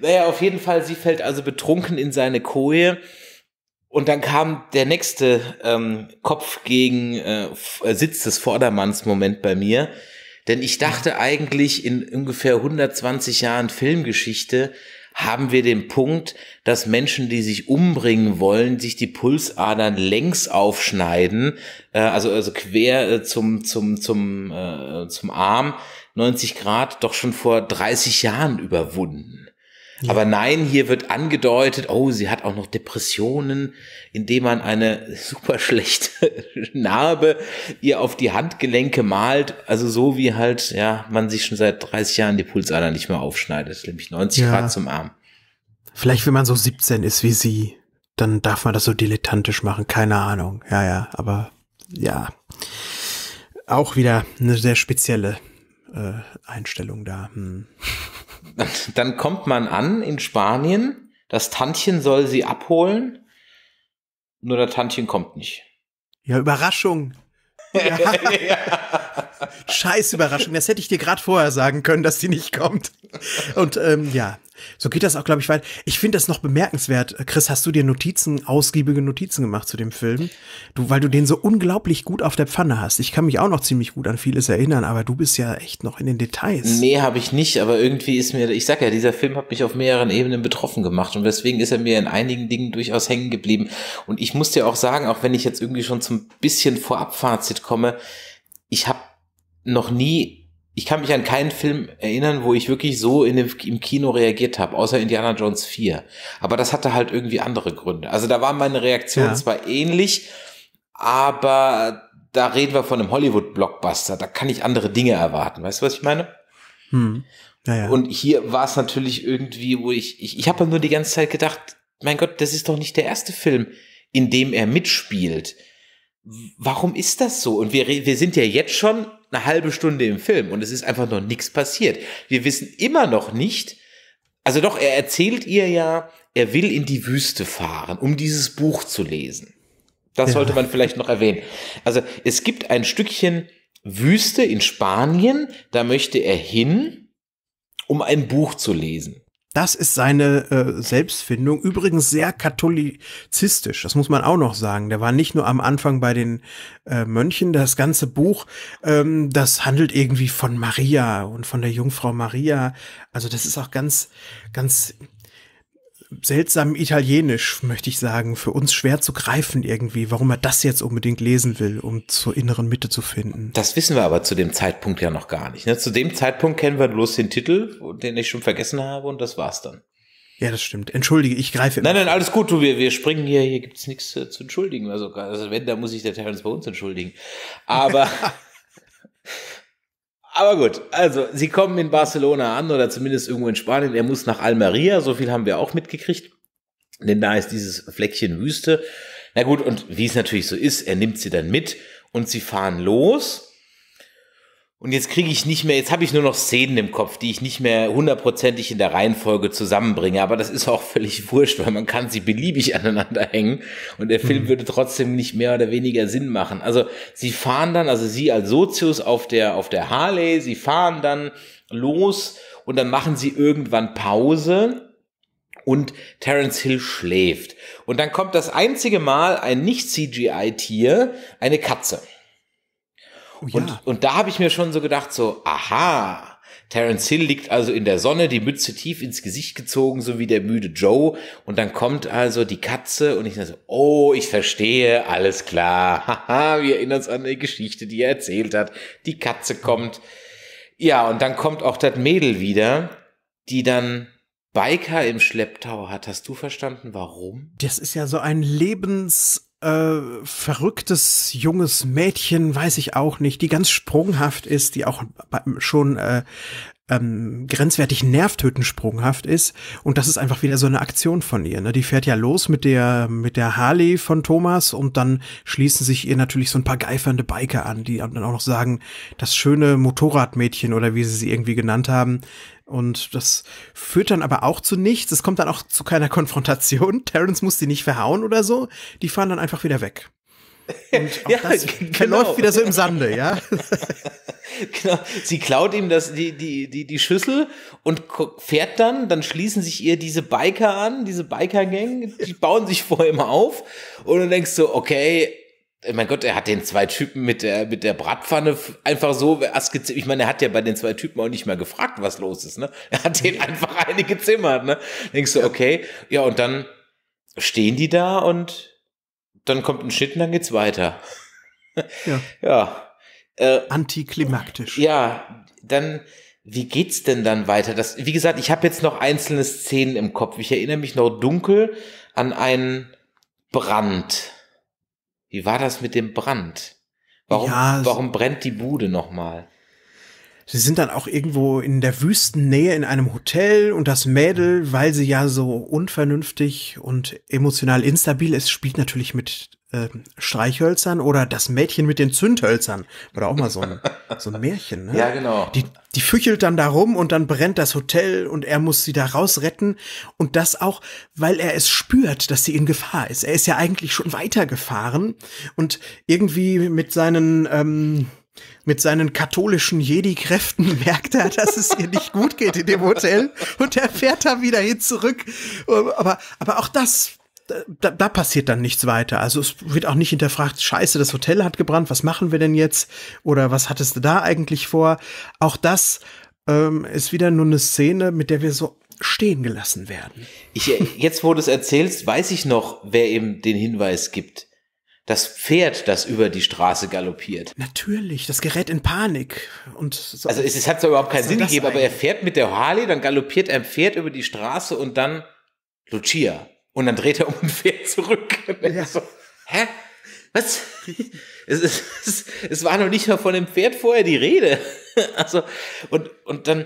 Naja, auf jeden Fall, sie fällt also betrunken in seine Koje. Und dann kam der nächste ähm, Kopf gegen äh, äh Sitz des Vordermanns Moment bei mir. Denn ich dachte eigentlich, in ungefähr 120 Jahren Filmgeschichte haben wir den Punkt, dass Menschen, die sich umbringen wollen, sich die Pulsadern längs aufschneiden, äh, also, also quer äh, zum, zum, zum, äh, zum Arm, 90 Grad, doch schon vor 30 Jahren überwunden. Aber nein, hier wird angedeutet, oh, sie hat auch noch Depressionen, indem man eine [laughs] super schlechte Narbe ihr auf die Handgelenke malt. Also so wie halt, ja, man sich schon seit 30 Jahren die Pulsader nicht mehr aufschneidet, nämlich 90 ja. Grad zum Arm. Vielleicht, wenn man so 17 ist wie sie, dann darf man das so dilettantisch machen, keine Ahnung. Ja, ja, aber ja. Auch wieder eine sehr spezielle äh, Einstellung da. Hm. [laughs] dann kommt man an in Spanien, das Tantchen soll sie abholen, nur der Tantchen kommt nicht. Ja, Überraschung. [laughs] Scheiß Überraschung, das hätte ich dir gerade vorher sagen können, dass die nicht kommt. Und ähm, ja, so geht das auch, glaube ich, weil Ich finde das noch bemerkenswert. Chris, hast du dir Notizen, ausgiebige Notizen gemacht zu dem Film? Du, weil du den so unglaublich gut auf der Pfanne hast. Ich kann mich auch noch ziemlich gut an vieles erinnern, aber du bist ja echt noch in den Details. Nee, habe ich nicht, aber irgendwie ist mir, ich sag ja, dieser Film hat mich auf mehreren Ebenen betroffen gemacht und deswegen ist er mir in einigen Dingen durchaus hängen geblieben. Und ich muss dir auch sagen, auch wenn ich jetzt irgendwie schon zum bisschen Vorabfazit komme, ich habe noch nie, ich kann mich an keinen Film erinnern, wo ich wirklich so in dem, im Kino reagiert habe, außer Indiana Jones 4. Aber das hatte halt irgendwie andere Gründe. Also da war meine Reaktion ja. zwar ähnlich, aber da reden wir von einem Hollywood-Blockbuster. Da kann ich andere Dinge erwarten. Weißt du, was ich meine? Hm. Naja. Und hier war es natürlich irgendwie, wo ich, ich, ich habe halt nur die ganze Zeit gedacht, mein Gott, das ist doch nicht der erste Film, in dem er mitspielt warum ist das so? Und wir, wir sind ja jetzt schon eine halbe Stunde im Film und es ist einfach noch nichts passiert. Wir wissen immer noch nicht, also doch, er erzählt ihr ja, er will in die Wüste fahren, um dieses Buch zu lesen. Das ja. sollte man vielleicht noch erwähnen. Also es gibt ein Stückchen Wüste in Spanien, da möchte er hin, um ein Buch zu lesen. Das ist seine äh, Selbstfindung. Übrigens sehr katholizistisch, das muss man auch noch sagen. Der war nicht nur am Anfang bei den äh, Mönchen. Das ganze Buch, ähm, das handelt irgendwie von Maria und von der Jungfrau Maria. Also das ist auch ganz, ganz seltsam Italienisch, möchte ich sagen, für uns schwer zu greifen irgendwie, warum er das jetzt unbedingt lesen will, um zur inneren Mitte zu finden. Das wissen wir aber zu dem Zeitpunkt ja noch gar nicht. Ne? Zu dem Zeitpunkt kennen wir bloß den Titel, den ich schon vergessen habe, und das war's dann. Ja, das stimmt. Entschuldige, ich greife. Nein, nein, alles gut. Du, wir, wir springen hier. Hier gibt es nichts äh, zu entschuldigen. Also, also wenn, da muss sich der Terrence bei uns entschuldigen. Aber [laughs] [laughs] Aber gut, also sie kommen in Barcelona an oder zumindest irgendwo in Spanien. Er muss nach Almeria, so viel haben wir auch mitgekriegt. Denn da ist dieses Fleckchen Wüste. Na gut, und wie es natürlich so ist, er nimmt sie dann mit und sie fahren los. Und jetzt kriege ich nicht mehr, jetzt habe ich nur noch Szenen im Kopf, die ich nicht mehr hundertprozentig in der Reihenfolge zusammenbringe. Aber das ist auch völlig wurscht, weil man kann sie beliebig aneinander hängen und der Film mhm. würde trotzdem nicht mehr oder weniger Sinn machen. Also sie fahren dann, also sie als Sozius auf der, auf der Harley, sie fahren dann los und dann machen sie irgendwann Pause und Terence Hill schläft. Und dann kommt das einzige Mal ein Nicht-CGI-Tier, eine Katze. Oh, ja. und, und da habe ich mir schon so gedacht, so, aha, Terence Hill liegt also in der Sonne, die Mütze tief ins Gesicht gezogen, so wie der müde Joe. Und dann kommt also die Katze und ich so, oh, ich verstehe, alles klar. [laughs] Haha, wir erinnern uns an die Geschichte, die er erzählt hat. Die Katze kommt. Ja, und dann kommt auch das Mädel wieder, die dann Biker im Schlepptau hat. Hast du verstanden, warum? Das ist ja so ein Lebens, äh, verrücktes junges Mädchen, weiß ich auch nicht, die ganz sprunghaft ist, die auch schon äh, ähm, grenzwertig nervtötensprunghaft ist. Und das ist einfach wieder so eine Aktion von ihr. Ne? Die fährt ja los mit der, mit der Harley von Thomas und dann schließen sich ihr natürlich so ein paar geifernde Biker an, die dann auch noch sagen, das schöne Motorradmädchen oder wie sie sie irgendwie genannt haben. Und das führt dann aber auch zu nichts. Es kommt dann auch zu keiner [laughs] Konfrontation. Terrence muss die nicht verhauen oder so. Die fahren dann einfach wieder weg. Und [laughs] ja, das genau. läuft wieder so im Sande, ja. [laughs] genau. Sie klaut ihm das, die, die, die, die Schüssel und fährt dann, dann schließen sich ihr diese Biker an, diese Biker-Gang, die [laughs] bauen sich vor ihm auf und du denkst so, okay, äh, mein Gott, er hat den zwei Typen mit der, mit der Bratpfanne einfach so, ich meine, er hat ja bei den zwei Typen auch nicht mal gefragt, was los ist, ne? Er hat den einfach eine gezimmert, ne? Denkst du, okay, ja, und dann stehen die da und dann kommt ein Schnitt und dann geht's weiter. Ja. [laughs] ja. Äh, Antiklimaktisch. Ja, dann, wie geht's denn dann weiter? Das, wie gesagt, ich habe jetzt noch einzelne Szenen im Kopf. Ich erinnere mich noch dunkel an einen Brand. Wie war das mit dem Brand? Warum, ja, warum brennt die Bude nochmal? sie sind dann auch irgendwo in der Wüstennähe in einem Hotel und das Mädel, weil sie ja so unvernünftig und emotional instabil ist, spielt natürlich mit äh, Streichhölzern oder das Mädchen mit den Zündhölzern. Oder auch mal so ein, [laughs] so ein Märchen, ne? Ja, genau. Die, die füchelt dann da rum und dann brennt das Hotel und er muss sie da rausretten. Und das auch, weil er es spürt, dass sie in Gefahr ist. Er ist ja eigentlich schon weitergefahren und irgendwie mit seinen ähm, mit seinen katholischen Jedi-Kräften [laughs] merkt er, dass es ihr nicht gut geht in dem Hotel und er fährt da wieder hin zurück. Aber, aber auch das, da, da passiert dann nichts weiter. Also es wird auch nicht hinterfragt, scheiße, das Hotel hat gebrannt, was machen wir denn jetzt? Oder was hattest du da eigentlich vor? Auch das ähm, ist wieder nur eine Szene, mit der wir so stehen gelassen werden. Ich, äh, jetzt, wo du es erzählst, weiß ich noch, wer ihm den Hinweis gibt das Pferd, das über die Straße galoppiert. Natürlich, das gerät in Panik. Und so also es, es hat zwar überhaupt keinen Sinn gegeben, aber er fährt mit der Harley, dann galoppiert ein Pferd über die Straße und dann Lucia. Und dann dreht er um und fährt zurück. Ja. [laughs] So, hä? Was? [laughs] es, es, es, war noch nicht mal von dem Pferd vorher die Rede. [laughs] also, und, und dann,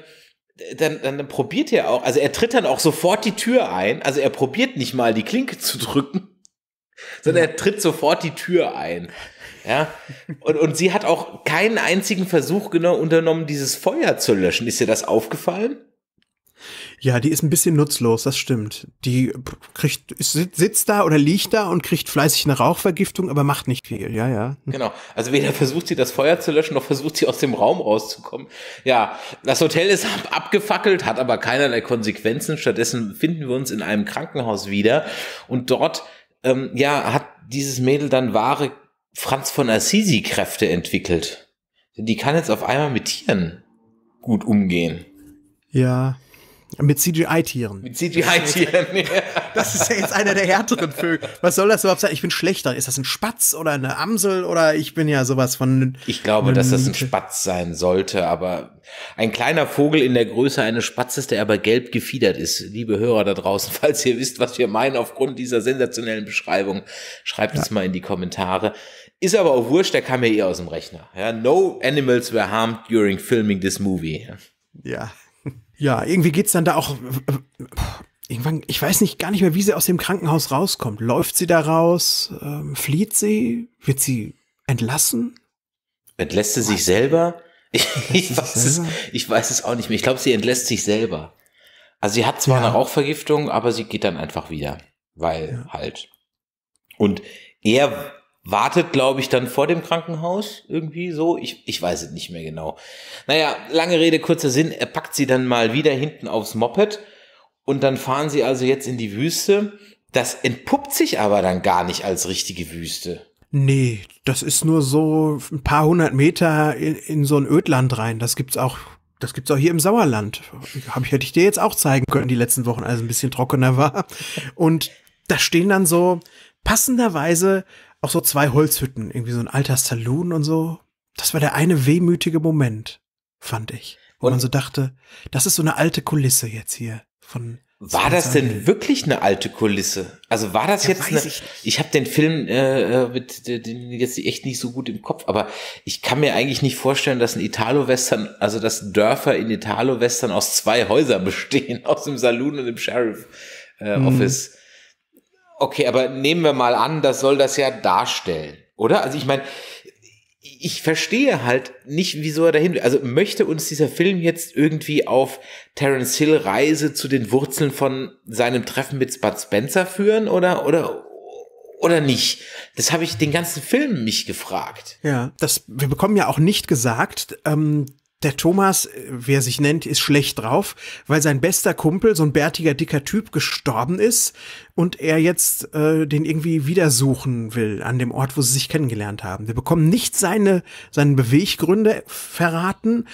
dann, dann probiert er auch, also er tritt dann auch sofort die Tür ein, also er probiert nicht mal die Klinke zu drücken sondern er tritt sofort die Tür ein. Ja, und, und sie hat auch keinen einzigen Versuch genau unternommen, dieses Feuer zu löschen. Ist dir das aufgefallen? Ja, die ist ein bisschen nutzlos, das stimmt. Die kriegt, sitzt da oder liegt da und kriegt fleißig eine Rauchvergiftung, aber macht nicht viel, ja, ja. Genau. Also weder versucht sie das Feuer zu löschen, noch versucht sie aus dem Raum rauszukommen. Ja, das Hotel ist abgefackelt, hat aber keinerlei Konsequenzen. Stattdessen finden wir uns in einem Krankenhaus wieder und dort ähm, ja, hat dieses Mädel dann wahre Franz von Assisi-Kräfte entwickelt. Die kann jetzt auf einmal mit Tieren gut umgehen. Ja, mit CGI-Tieren. Mit CGI-Tieren, [laughs] Das ist ja jetzt einer der härteren Vögel. Was soll das überhaupt sein? Ich bin schlechter. Ist das ein Spatz oder eine Amsel oder ich bin ja sowas von. Ich glaube, dass das ein Spatz sein sollte, aber ein kleiner Vogel in der Größe eines Spatzes, der aber gelb gefiedert ist. Liebe Hörer da draußen, [laughs] falls ihr wisst, was wir meinen aufgrund dieser sensationellen Beschreibung, schreibt ja. es mal in die Kommentare. Ist aber auch wurscht, der kam ja eh aus dem Rechner. Ja, no animals were harmed during filming this movie. Ja ja, irgendwie geht's dann da auch. Irgendwann, ich weiß nicht gar nicht mehr, wie sie aus dem Krankenhaus rauskommt. Läuft sie da raus? Ähm, flieht sie? Wird sie entlassen? Entlässt sie sich selber? [laughs] Ich, ich weiß, selber? es, ich weiß es auch nicht mehr. Ich glaube, sie entlässt sich selber. Also sie hat zwar ja. eine Rauchvergiftung, aber sie geht dann einfach wieder. Weil ja. halt. Und er wartet, glaube ich, dann vor dem Krankenhaus irgendwie so. Ich, ich weiß es nicht mehr genau. Naja, lange Rede, kurzer Sinn. Er packt sie dann mal wieder hinten aufs Moped und dann fahren sie also jetzt in die Wüste. Das entpuppt sich aber dann gar nicht als richtige Wüste. Nee, das ist nur so ein paar hundert Meter in, in so ein Ödland rein. Das gibt's auch, das gibt's auch hier im Sauerland. Hab ich, hätte ich dir jetzt auch zeigen können, die letzten Wochen, als es ein bisschen trockener war. Und da stehen dann so passenderweise auch so zwei Holzhütten, irgendwie so ein alter Saloon und so. Das war der eine wehmütige Moment, fand ich. Wo und man so dachte, das ist so eine alte Kulisse jetzt hier von war das denn wirklich eine alte Kulisse? Also war das ja, jetzt eine, ich, ich habe den Film äh, äh mit äh, den jetzt echt nicht so gut im Kopf, aber ich kann mir eigentlich nicht vorstellen, dass ein Italo-Western, also dass Dörfer in Italo-Western aus zwei Häusern [laughs] bestehen, aus dem Saloon und dem Sheriff äh, mhm. Office. Mhm. Okay, aber nehmen wir mal an, das soll das ja darstellen, oder? Also ich meine, ich verstehe halt nicht, wieso er dahin will. Also möchte uns dieser Film jetzt irgendwie auf Terence Hill Reise zu den Wurzeln von seinem Treffen mit Bud Spencer führen oder oder oder nicht? Das habe ich den ganzen Film mich gefragt. Ja, das wir bekommen ja auch nicht gesagt, ähm, der Thomas, äh, wie er sich nennt, ist schlecht drauf, weil sein bester Kumpel, so ein bärtiger, dicker Typ, gestorben ist und er jetzt äh, den irgendwie wieder suchen will an dem Ort, wo sie sich kennengelernt haben. Wir bekommen nicht seine, seinen Beweggründe verraten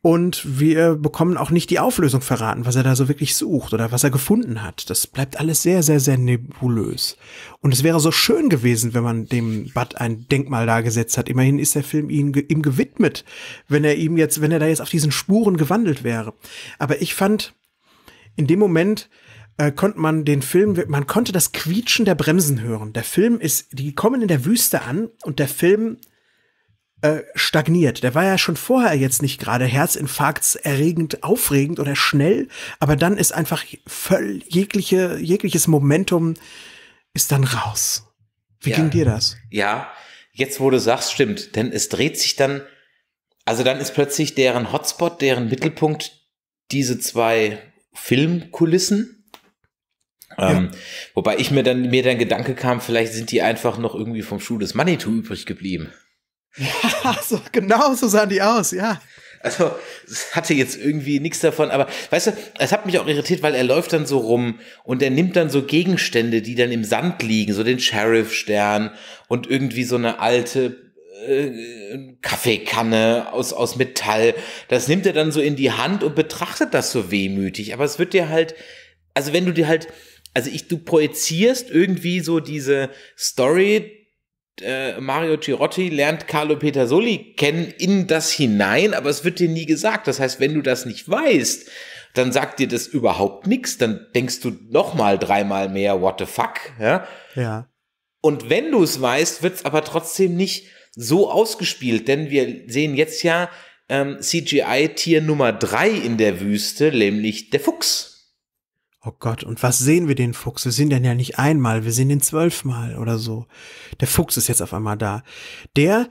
und wir bekommen auch nicht die Auflösung verraten, was er da so wirklich sucht oder was er gefunden hat. Das bleibt alles sehr, sehr, sehr nebulös. Und es wäre so schön gewesen, wenn man dem Bud ein Denkmal dargesetzt hat. Immerhin ist der Film ihm, ihm gewidmet, wenn er ihm jetzt, wenn er da jetzt auf diesen Spuren gewandelt wäre. Aber ich fand in dem Moment, äh, konnte man den Film, man konnte das Quietschen der Bremsen hören. Der Film ist, die kommen in der Wüste an und der Film äh, stagniert. Der war ja schon vorher jetzt nicht gerade herzinfarktserregend, aufregend oder schnell, aber dann ist einfach völlig jegliche, jegliches Momentum ist dann raus. Wie ja. ging dir das? Ja, jetzt wo du sagst, stimmt, denn es dreht sich dann, also dann ist plötzlich deren Hotspot, deren Mittelpunkt diese zwei Filmkulissen ähm, ja. Wobei ich mir dann, mir dann Gedanke kam, vielleicht sind die einfach noch irgendwie vom Schuh des Manitou übrig geblieben. Ja, [laughs] so, genau so sahen die aus, ja. Also, es hatte jetzt irgendwie nichts davon, aber weißt du, es hat mich auch irritiert, weil er läuft dann so rum und er nimmt dann so Gegenstände, die dann im Sand liegen, so den Sheriff-Stern und irgendwie so eine alte äh, Kaffeekanne aus, aus Metall. Das nimmt er dann so in die Hand und betrachtet das so wehmütig, aber es wird dir halt, also wenn du dir halt also ich, du projizierst irgendwie so diese Story, äh, Mario Girotti lernt Carlo Petersoli kennen in das hinein, aber es wird dir nie gesagt. Das heißt, wenn du das nicht weißt, dann sagt dir das überhaupt nichts, dann denkst du nochmal dreimal mehr, what the fuck, ja? Ja. Und wenn du es weißt, wird es aber trotzdem nicht so ausgespielt, denn wir sehen jetzt ja ähm, CGI-Tier Nummer drei in der Wüste, nämlich der Fuchs. Oh Gott, und was sehen wir den Fuchs? Wir sehen den ja nicht einmal, wir sehen den zwölfmal oder so. Der Fuchs ist jetzt auf einmal da. Der,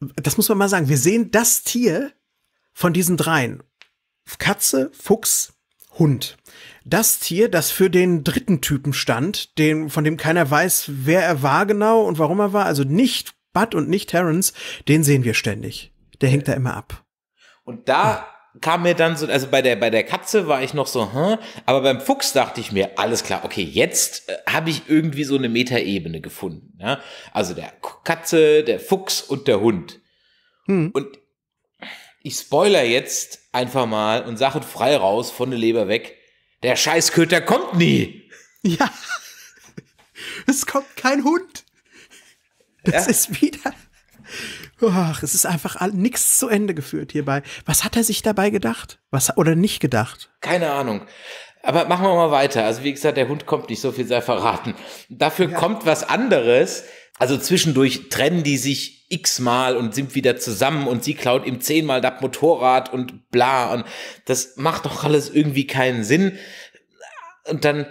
das muss man mal sagen, wir sehen das Tier von diesen dreien. Katze, Fuchs, Hund. Das Tier, das für den dritten Typen stand, den, von dem keiner weiß, wer er war genau und warum er war, also nicht Bud und nicht Terrence, den sehen wir ständig. Der hängt da immer ab. Und da ah kam mir dann so, also bei der, bei der Katze war ich noch so, hm, aber beim Fuchs dachte ich mir, alles klar, okay, jetzt äh, habe ich irgendwie so eine Metaebene gefunden. Ja? Also der Katze, der Fuchs und der Hund. Hm. Und ich spoiler jetzt einfach mal und sage frei raus, von der Leber weg, der Scheißköter kommt nie. [laughs] Ja, es kommt kein Hund. Das ja? ist wieder ach, es ist einfach nichts zu Ende geführt hierbei. Was hat er sich dabei gedacht? Was oder nicht gedacht? Keine Ahnung. Aber machen wir mal weiter. Also wie gesagt, der Hund kommt nicht, so viel sei verraten. Dafür ja. kommt was anderes. Also zwischendurch trennen die sich x-mal und sind wieder zusammen und sie klaut ihm zehnmal das Motorrad und bla. Und das macht doch alles irgendwie keinen Sinn. Und dann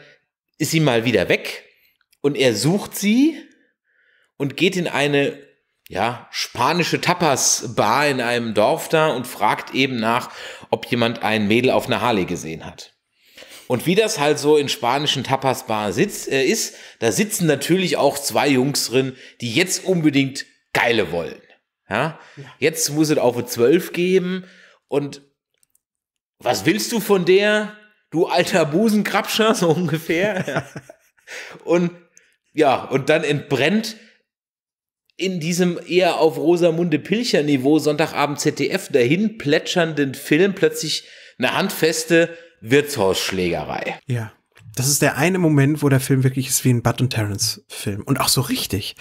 ist sie mal wieder weg und er sucht sie und geht in eine ja, spanische Tapas-Bar in einem Dorf da und fragt eben nach, ob jemand ein Mädel auf einer Harley gesehen hat. Und wie das halt so in spanischen Tapas-Bar sitzt, äh, ist, da sitzen natürlich auch zwei Jungs drin, die jetzt unbedingt Geile wollen. Ja? ja. Jetzt muss es auf Zwölf geben und was willst du von der? Du alter Busenkrabscher, so ungefähr. [laughs] und ja, und dann entbrennt in diesem eher auf Rosamunde Pilcher Niveau Sonntagabend ZDF dahin plätschernden Film plötzlich eine handfeste Wirtshausschlägerei. Ja. Das ist der eine Moment, wo der Film wirklich ist wie ein Bud und Terrence Film und auch so richtig.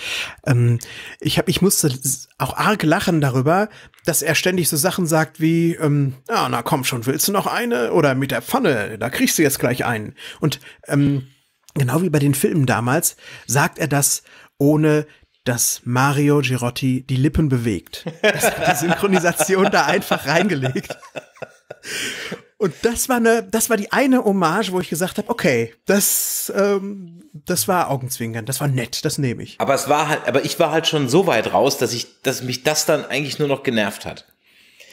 Ähm, ich habe, ich musste auch arg lachen darüber, dass er ständig so Sachen sagt wie, ähm, ah, na komm schon, willst du noch eine oder mit der Pfanne, da kriegst du jetzt gleich einen. Und ähm, genau wie bei den Filmen damals sagt er das ohne dass Mario Girotti die Lippen bewegt. [laughs] Das hat die Synchronisation da einfach reingelegt. Und das war eine, das war die eine Hommage, wo ich gesagt habe, okay, das, ähm, das war Augenzwinkern, das war nett, das nehme ich. Aber es war halt, aber ich war halt schon so weit raus, dass ich, dass mich das dann eigentlich nur noch genervt hat.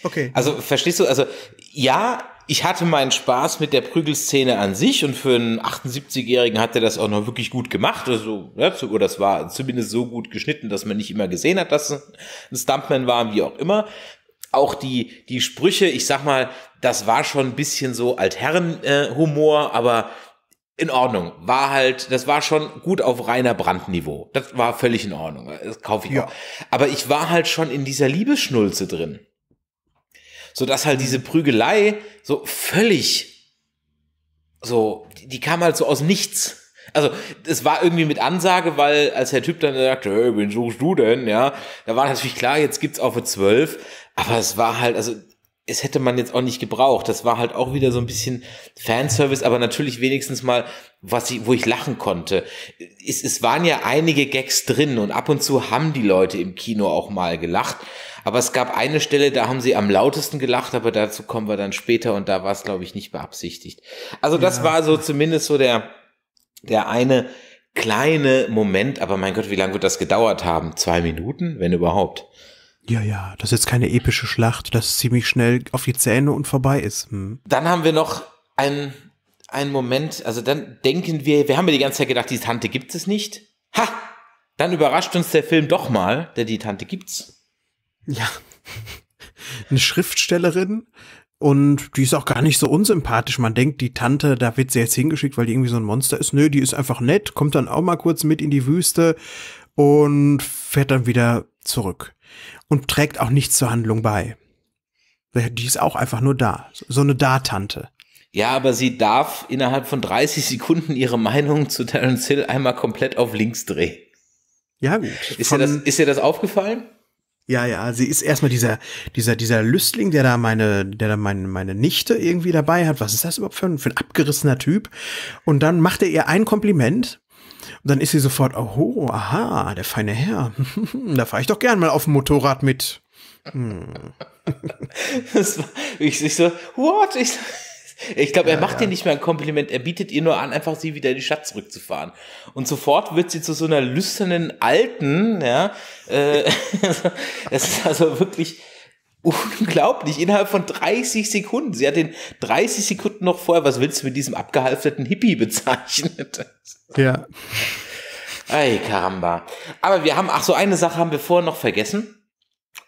Okay. Also verstehst du, also ja, ich hatte meinen Spaß mit der Prügelszene an sich und für einen 78-Jährigen hat er das auch noch wirklich gut gemacht. Also, ja, oder ne, das war zumindest so gut geschnitten, dass man nicht immer gesehen hat, dass ein Stuntman war, wie auch immer. Auch die, die Sprüche, ich sag mal, das war schon ein bisschen so Altherren-Humor, äh, aber in Ordnung. War halt, das war schon gut auf reiner Brandniveau. Das war völlig in Ordnung. Das kaufe ich ja. auch. Aber ich war halt schon in dieser Liebesschnulze drin sodass halt diese mhm. Prügelei so völlig so, die kam halt so aus nichts. Also, es war irgendwie mit Ansage, weil als der Typ dann sagte, hey, wen suchst du denn? Ja, da war natürlich klar, jetzt gibt's auch für zwölf. Aber es war halt, also es hätte man jetzt auch nicht gebraucht. Das war halt auch wieder so ein bisschen Fanservice, aber natürlich wenigstens mal, was ich, wo ich lachen konnte. Es, es waren ja einige Gags drin und ab und zu haben die Leute im Kino auch mal gelacht. Aber es gab eine Stelle, da haben sie am lautesten gelacht, aber dazu kommen wir dann später und da war es, glaube ich, nicht beabsichtigt. Also das ja. war so zumindest so der, der eine kleine Moment, aber mein Gott, wie lange wird das gedauert haben? Zwei Minuten, wenn überhaupt. Ja, ja, das ist jetzt keine epische Schlacht, das ziemlich schnell auf die Zähne und vorbei ist. Hm. Dann haben wir noch einen, einen Moment, also dann denken wir, wir haben ja die ganze Zeit gedacht, die Tante gibt es nicht. Ha! Dann überrascht uns der Film doch mal, der die Tante gibt's. Ja. [laughs] Eine Schriftstellerin, und die ist auch gar nicht so unsympathisch. Man denkt, die Tante, da wird sie jetzt hingeschickt, weil die irgendwie so ein Monster ist. Nö, die ist einfach nett, kommt dann auch mal kurz mit in die Wüste und fährt dann wieder zurück und trägt auch nichts zur Handlung bei. Die ist auch einfach nur da. So eine Da-Tante. Ja, aber sie darf innerhalb von 30 Sekunden ihre Meinung zu Terence Hill einmal komplett auf links drehen. Ja, gut. Ist, dir, das, ist dir das aufgefallen? Ja, ja, sie ist erstmal dieser, dieser, dieser Lüstling, der da meine, der da meine, meine Nichte irgendwie dabei hat. Was ist das überhaupt für ein, für ein abgerissener Typ? Und dann macht er ihr ein Kompliment, und dann ist sie sofort, oh, aha, der feine Herr. [laughs] da fahre ich doch gern mal auf dem Motorrad mit. Hm. [laughs] war, ich, ich so, what? Ich, ich glaube, er ja, macht ja. ihr nicht mehr ein Kompliment, er bietet ihr nur an, einfach sie wieder in die Stadt zurückzufahren. Und sofort wird sie zu so einer lüsternen Alten, ja. Äh, [laughs] das ist also wirklich, Unglaublich, innerhalb von 30 Sekunden. Sie hat den 30 Sekunden noch vorher, was willst du mit diesem abgehalfterten Hippie bezeichnet? Ja. Ey, Karamba. Aber wir haben, ach so, eine Sache haben wir vorher noch vergessen.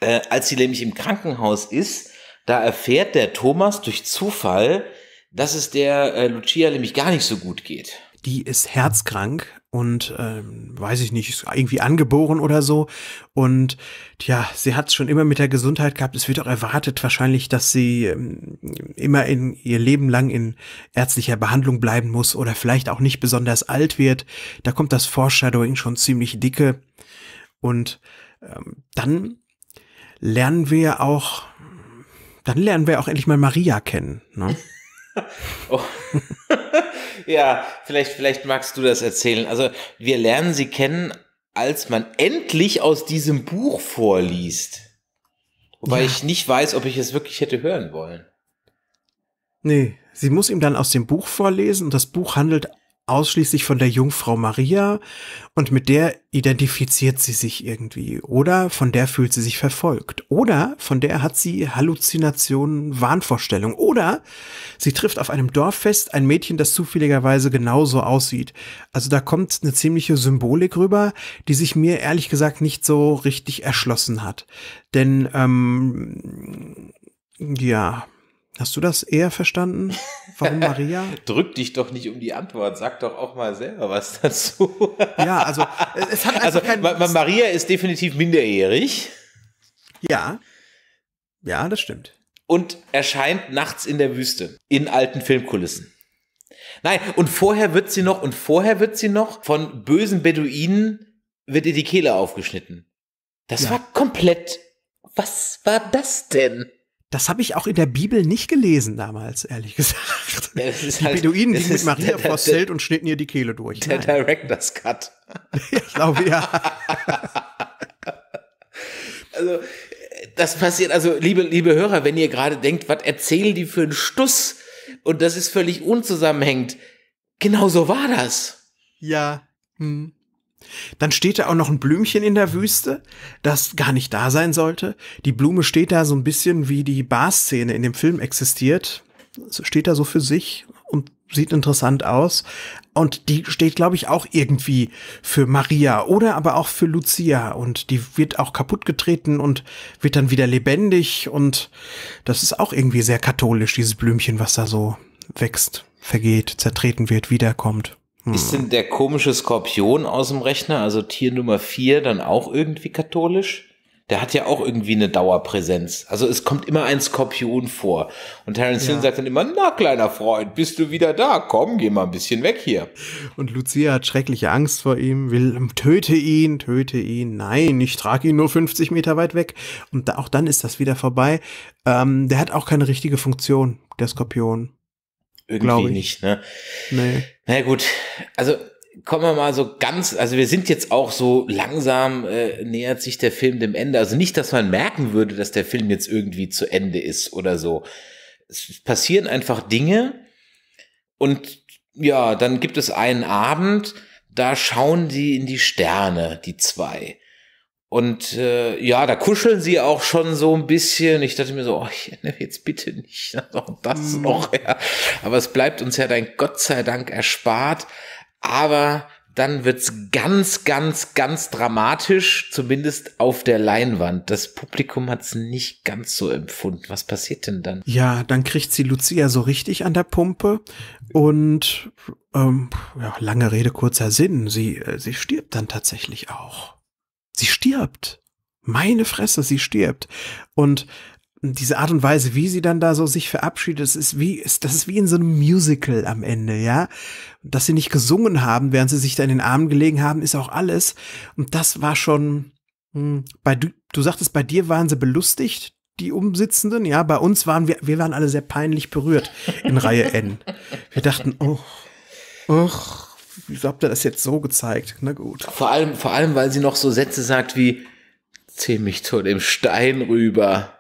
Äh, als sie nämlich im Krankenhaus ist, da erfährt der Thomas durch Zufall, dass es der äh, Lucia nämlich gar nicht so gut geht die ist herzkrank und ähm, weiß ich nicht, ist irgendwie angeboren oder so. Und tja, sie hat es schon immer mit der Gesundheit gehabt. Es wird auch erwartet wahrscheinlich, dass sie ähm, immer in ihr Leben lang in ärztlicher Behandlung bleiben muss oder vielleicht auch nicht besonders alt wird. Da kommt das Foreshadowing schon ziemlich dicke. Und ähm, dann lernen wir auch, dann lernen wir auch endlich mal Maria kennen. Ne? [laughs] oh. [laughs] ja, vielleicht, vielleicht magst du das erzählen. Also wir lernen sie kennen, als man endlich aus diesem Buch vorliest. Wobei ja. ich nicht weiß, ob ich es wirklich hätte hören wollen. Nee, sie muss ihm dann aus dem Buch vorlesen und das Buch handelt ausschließlich von der Jungfrau Maria und mit der identifiziert sie sich irgendwie oder von der fühlt sie sich verfolgt oder von der hat sie Halluzinationen, Wahnvorstellungen oder sie trifft auf einem Dorffest ein Mädchen, das zufälligerweise genauso aussieht. Also da kommt eine ziemliche Symbolik rüber, die sich mir ehrlich gesagt nicht so richtig erschlossen hat. Denn ähm, ja, Hast du das eher verstanden? Warum Maria? [laughs] Drück dich doch nicht um die Antwort, sag doch auch mal selber was dazu. [laughs] ja, also es hat also, also keinen Ma Maria ist definitiv minderjährig. Ja. Ja, das stimmt. Und erscheint nachts in der Wüste in alten Filmkulissen. Nein, und vorher wird sie noch und vorher wird sie noch von bösen Beduinen wird ihr die Kehle aufgeschnitten. Das ja. war komplett. Was war das denn? Das habe ich auch in der Bibel nicht gelesen damals, ehrlich [laughs] gesagt. Ja, die halt, Beduinen gingen mit Maria der, der, Zelt und schnitten ihr die Kehle durch. Der Nein. Director's Cut. [laughs] ich glaube, ja. [laughs] also, das passiert, also, liebe, liebe Hörer, wenn ihr gerade denkt, was erzählen die für einen Stuss? Und das ist völlig unzusammenhängend. Genau so war das. Ja. Hm. Dann steht da auch noch ein Blümchen in der Wüste, das gar nicht da sein sollte. Die Blume steht da so ein bisschen wie die Barszene in dem Film existiert. Steht da so für sich und sieht interessant aus. Und die steht, glaube ich, auch irgendwie für Maria oder aber auch für Lucia. Und die wird auch kaputtgetreten und wird dann wieder lebendig. Und das ist auch irgendwie sehr katholisch, dieses Blümchen, was da so wächst, vergeht, zertreten wird, wiederkommt. Ist hm. denn der komische Skorpion aus dem Rechner, also Tier Nummer 4, dann auch irgendwie katholisch? Der hat ja auch irgendwie eine Dauerpräsenz. Also es kommt immer ein Skorpion vor. Und Terence ja. Hill sagt dann immer, na kleiner Freund, bist du wieder da? Komm, geh mal ein bisschen weg hier. Und Lucia hat schreckliche Angst vor ihm, will, töte ihn, töte ihn. Nein, ich trage ihn nur 50 Meter weit weg. Und da, auch dann ist das wieder vorbei. Ähm, der hat auch keine richtige Funktion, der Skorpion. Irgendwie nicht, ne? Nee. Na gut, also kommen wir mal so ganz, also wir sind jetzt auch so langsam äh, nähert sich der Film dem Ende. Also nicht, dass man merken würde, dass der Film jetzt irgendwie zu Ende ist oder so. Es passieren einfach Dinge und ja, dann gibt es einen Abend, da schauen sie in die Sterne, die zwei. Und äh, ja, da kuscheln sie auch schon so ein bisschen. Ich dachte mir so, oh, jetzt bitte nicht noch das hm. noch. Ja. Aber es bleibt uns ja dein Gott sei Dank erspart. Aber dann wird's ganz, ganz, ganz dramatisch, zumindest auf der Leinwand. Das Publikum hat's nicht ganz so empfunden. Was passiert denn dann? Ja, dann kriegt sie Lucia so richtig an der Pumpe und ähm, ja, lange Rede, kurzer Sinn. Sie, äh, sie stirbt dann tatsächlich auch. Sie stirbt. Meine Fresse, sie stirbt. Und diese Art und Weise, wie sie dann da so sich verabschiedet, das ist wie, das ist wie in so einem Musical am Ende, ja. Dass sie nicht gesungen haben, während sie sich da in den Armen gelegen haben, ist auch alles. Und das war schon, hm, bei, du, du sagtest, bei dir waren sie belustigt, die Umsitzenden, ja. Bei uns waren wir, wir waren alle sehr peinlich berührt in Reihe N. Wir dachten, oh, oh wieso habt ihr das jetzt so gezeigt? Na gut. Vor allem, vor allem, weil sie noch so Sätze sagt wie, zieh mich zu dem Stein rüber.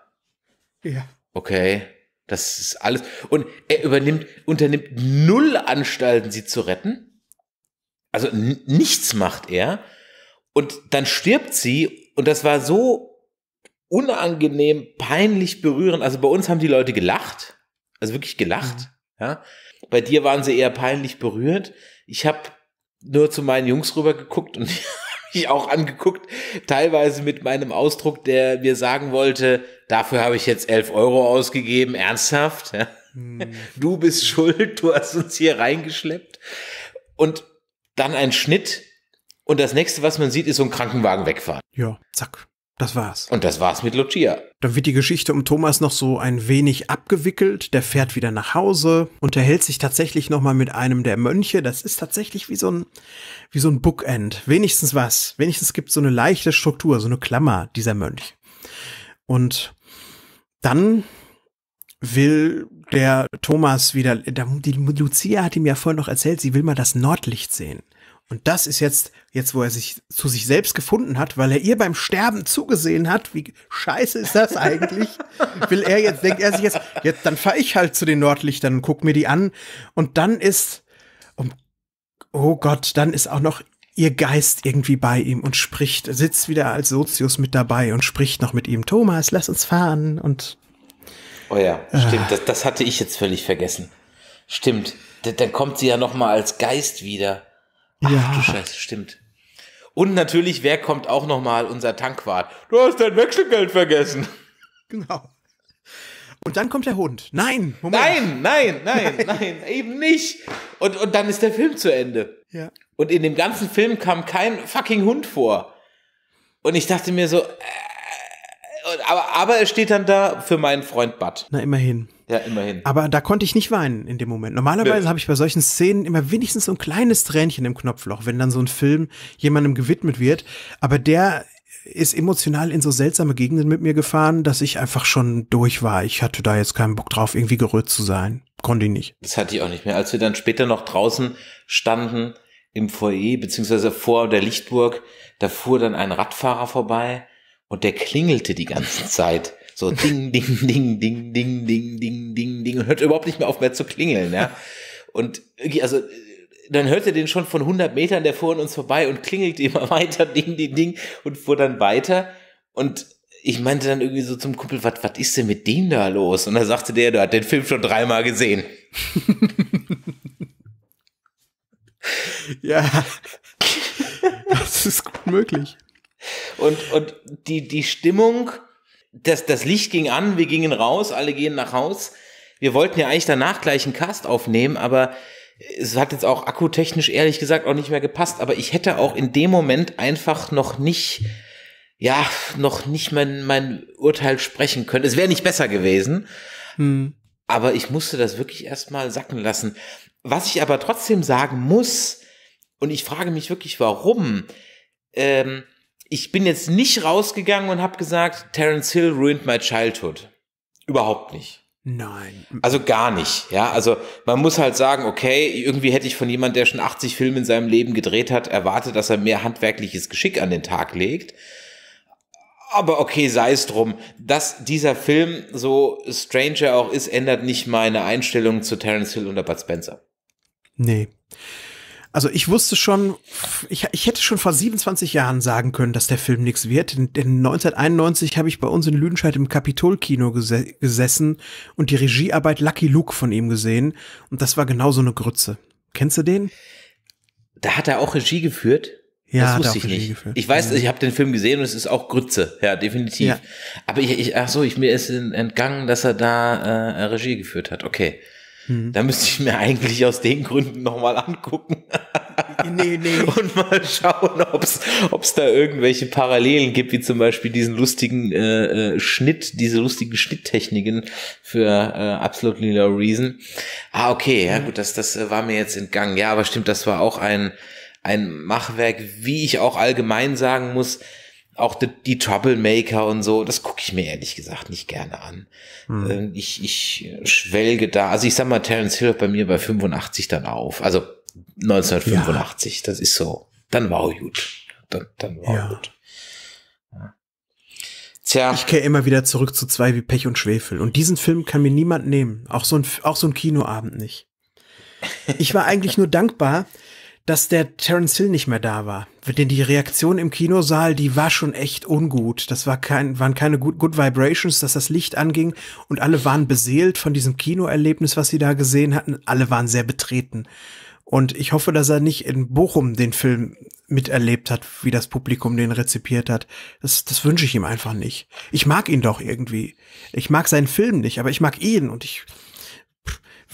Ja. Okay. Das ist alles. Und er übernimmt, unternimmt null Anstalten, sie zu retten. Also nichts macht er. Und dann stirbt sie. Und das war so unangenehm, peinlich berührend. Also bei uns haben die Leute gelacht. Also wirklich gelacht. Mhm. Ja. Bei dir waren sie eher peinlich berührt ich habe nur zu meinen Jungs rüber geguckt und [laughs] ich auch angeguckt, teilweise mit meinem Ausdruck, der mir sagen wollte, dafür habe ich jetzt elf Euro ausgegeben, ernsthaft. Ja? Hm. [laughs] Du bist schuld, du hast uns hier reingeschleppt. Und dann ein Schnitt und das nächste, was man sieht, ist so ein Krankenwagen wegfahren. Ja, zack. Das war's. Und das war's mit Lucia. Dann wird die Geschichte um Thomas noch so ein wenig abgewickelt. Der fährt wieder nach Hause, unterhält sich tatsächlich nochmal mit einem der Mönche. Das ist tatsächlich wie so ein, wie so ein Bookend. Wenigstens was. Wenigstens gibt so eine leichte Struktur, so eine Klammer dieser Mönch. Und dann will der Thomas wieder, die Lucia hat ihm ja vorhin noch erzählt, sie will mal das Nordlicht sehen. Und das ist jetzt, jetzt wo er sich zu sich selbst gefunden hat, weil er ihr beim Sterben zugesehen hat, wie scheiße ist das eigentlich? [laughs] Will er jetzt, denkt er sich jetzt, jetzt dann fahre ich halt zu den Nordlichtern und guck mir die an. Und dann ist, um, oh Gott, dann ist auch noch ihr Geist irgendwie bei ihm und spricht, sitzt wieder als Sozius mit dabei und spricht noch mit ihm. Thomas, lass uns fahren und. Oh ja, äh. stimmt, das, das hatte ich jetzt völlig vergessen. Stimmt, dann kommt sie ja noch mal als Geist wieder. Ach, ja. du Scheiße, stimmt. Und natürlich, wer kommt auch nochmal? Unser Tankwart. Du hast dein Wechselgeld vergessen. Genau. Und dann kommt der Hund. Nein, Moment. Nein, nein, nein, nein, nein, eben nicht. Und, und dann ist der Film zu Ende. Ja. Und in dem ganzen Film kam kein fucking Hund vor. Und ich dachte mir so, äh, aber, aber er steht dann da für meinen Freund Bud. Na, immerhin. Ja, immerhin. Aber da konnte ich nicht weinen in dem Moment. Normalerweise habe ich bei solchen Szenen immer wenigstens so ein kleines Tränchen im Knopfloch, wenn dann so ein Film jemandem gewidmet wird. Aber der ist emotional in so seltsame Gegenden mit mir gefahren, dass ich einfach schon durch war. Ich hatte da jetzt keinen Bock drauf, irgendwie gerührt zu sein. Konnte ich nicht. Das hatte ich auch nicht mehr. Als wir dann später noch draußen standen im Foyer, beziehungsweise vor der Lichtburg, da fuhr dann ein Radfahrer vorbei und der klingelte die ganze Zeit. So ding, ding, ding, ding, ding, ding, ding, ding, ding und hört überhaupt nicht mehr auf mehr zu klingeln, ja. Und irgendwie, also, dann hörte den schon von 100 Metern, der fuhr an uns vorbei und klingelte immer [laughs] weiter, ding, ding, ding und fuhr dann weiter und ich meinte dann irgendwie so zum Kumpel, was ist denn mit dem da los? Und dann sagte der, der hat den Film schon dreimal gesehen. [laughs] ja, das ist gut möglich. Und, und die, die Stimmung, das, das Licht ging an, wir gingen raus, alle gehen nach Haus. Wir wollten ja eigentlich danach gleich einen Cast aufnehmen, aber es hat jetzt auch akkutechnisch ehrlich gesagt auch nicht mehr gepasst. Aber ich hätte auch in dem Moment einfach noch nicht, ja, noch nicht mein, mein Urteil sprechen können. Es wäre nicht besser gewesen. Hm. Aber ich musste das wirklich erstmal sacken lassen. Was ich aber trotzdem sagen muss, und ich frage mich wirklich, warum, ähm, ich bin jetzt nicht rausgegangen und habe gesagt, Terence Hill ruined my childhood. Überhaupt nicht. Nein. Also gar nicht. Ja, also man muss halt sagen, okay, irgendwie hätte ich von jemand, der schon 80 Filme in seinem Leben gedreht hat, erwartet, dass er mehr handwerkliches Geschick an den Tag legt. Aber okay, sei es drum. Dass dieser Film so stranger auch ist, ändert nicht meine Einstellung zu Terence Hill und der Bud Spencer. Nee. Also ich wusste schon, ich, ich hätte schon vor 27 Jahren sagen können, dass der Film nichts wird. Denn, 1991 habe ich bei uns in Lüdenscheid im Kapitolkino gese gesessen und die Regiearbeit Lucky Luke von ihm gesehen. Und das war genau so eine Grütze. Kennst du den? Da hat er auch Regie geführt. Ja, das wusste ich nicht. Geführt. Ich weiß, ja. ich habe den Film gesehen und es ist auch Grütze, ja, definitiv. Ja. Aber ich, ich, ach so, ich, mir ist entgangen, dass er da äh, Regie geführt hat. Okay. Hm. Da müsste ich mir eigentlich aus den Gründen nochmal angucken. nee, nee. [laughs] Und mal schauen, ob es da irgendwelche Parallelen gibt, wie zum Beispiel diesen lustigen äh, äh Schnitt, diese lustigen Schnitttechniken für äh, Absolutely No Reason. Ah, okay, ja gut, das, das äh, war mir jetzt entgangen. Ja, aber stimmt, das war auch ein, ein Machwerk, wie ich auch allgemein sagen muss, auch die, die, Troublemaker und so, das gucke ich mir ehrlich gesagt nicht gerne an. Hm. Ähm, ich, ich schwelge da, also ich sag mal, Terence Hill bei mir bei 85 dann auf, also 1985, ja. das ist so, dann war gut. Dann, dann war ja. gut. Tja. Ich kehre immer wieder zurück zu zwei wie Pech und Schwefel. Und diesen Film kann mir niemand nehmen. Auch so ein, auch so ein Kinoabend nicht. Ich war eigentlich nur dankbar, dass der Terence Hill nicht mehr da war. Denn die Reaktion im Kinosaal, die war schon echt ungut. Das war kein, waren keine good, good Vibrations, dass das Licht anging und alle waren beseelt von diesem Kinoerlebnis, was sie da gesehen hatten. Alle waren sehr betreten. Und ich hoffe, dass er nicht in Bochum den Film miterlebt hat, wie das Publikum den rezipiert hat. Das, das wünsche ich ihm einfach nicht. Ich mag ihn doch irgendwie. Ich mag seinen Film nicht, aber ich mag ihn und ich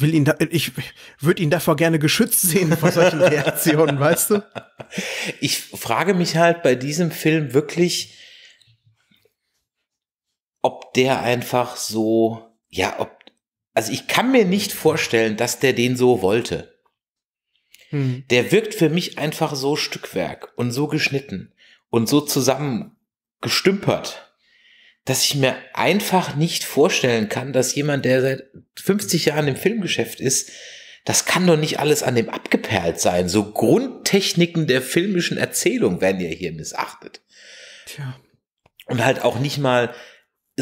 will ihn da, ich würde ihn davor gerne geschützt sehen vor solchen [laughs] Reaktionen, weißt du? Ich frage mich halt bei diesem Film wirklich, ob der einfach so, ja, ob, also ich kann mir nicht vorstellen, dass der den so wollte. Hm. Der wirkt für mich einfach so Stückwerk und so geschnitten und so zusammengestümpert dass ich mir einfach nicht vorstellen kann, dass jemand, der seit 50 Jahren im Filmgeschäft ist, das kann doch nicht alles an dem abgeperlt sein. So Grundtechniken der filmischen Erzählung werden ja hier missachtet. Tja. Und halt auch nicht mal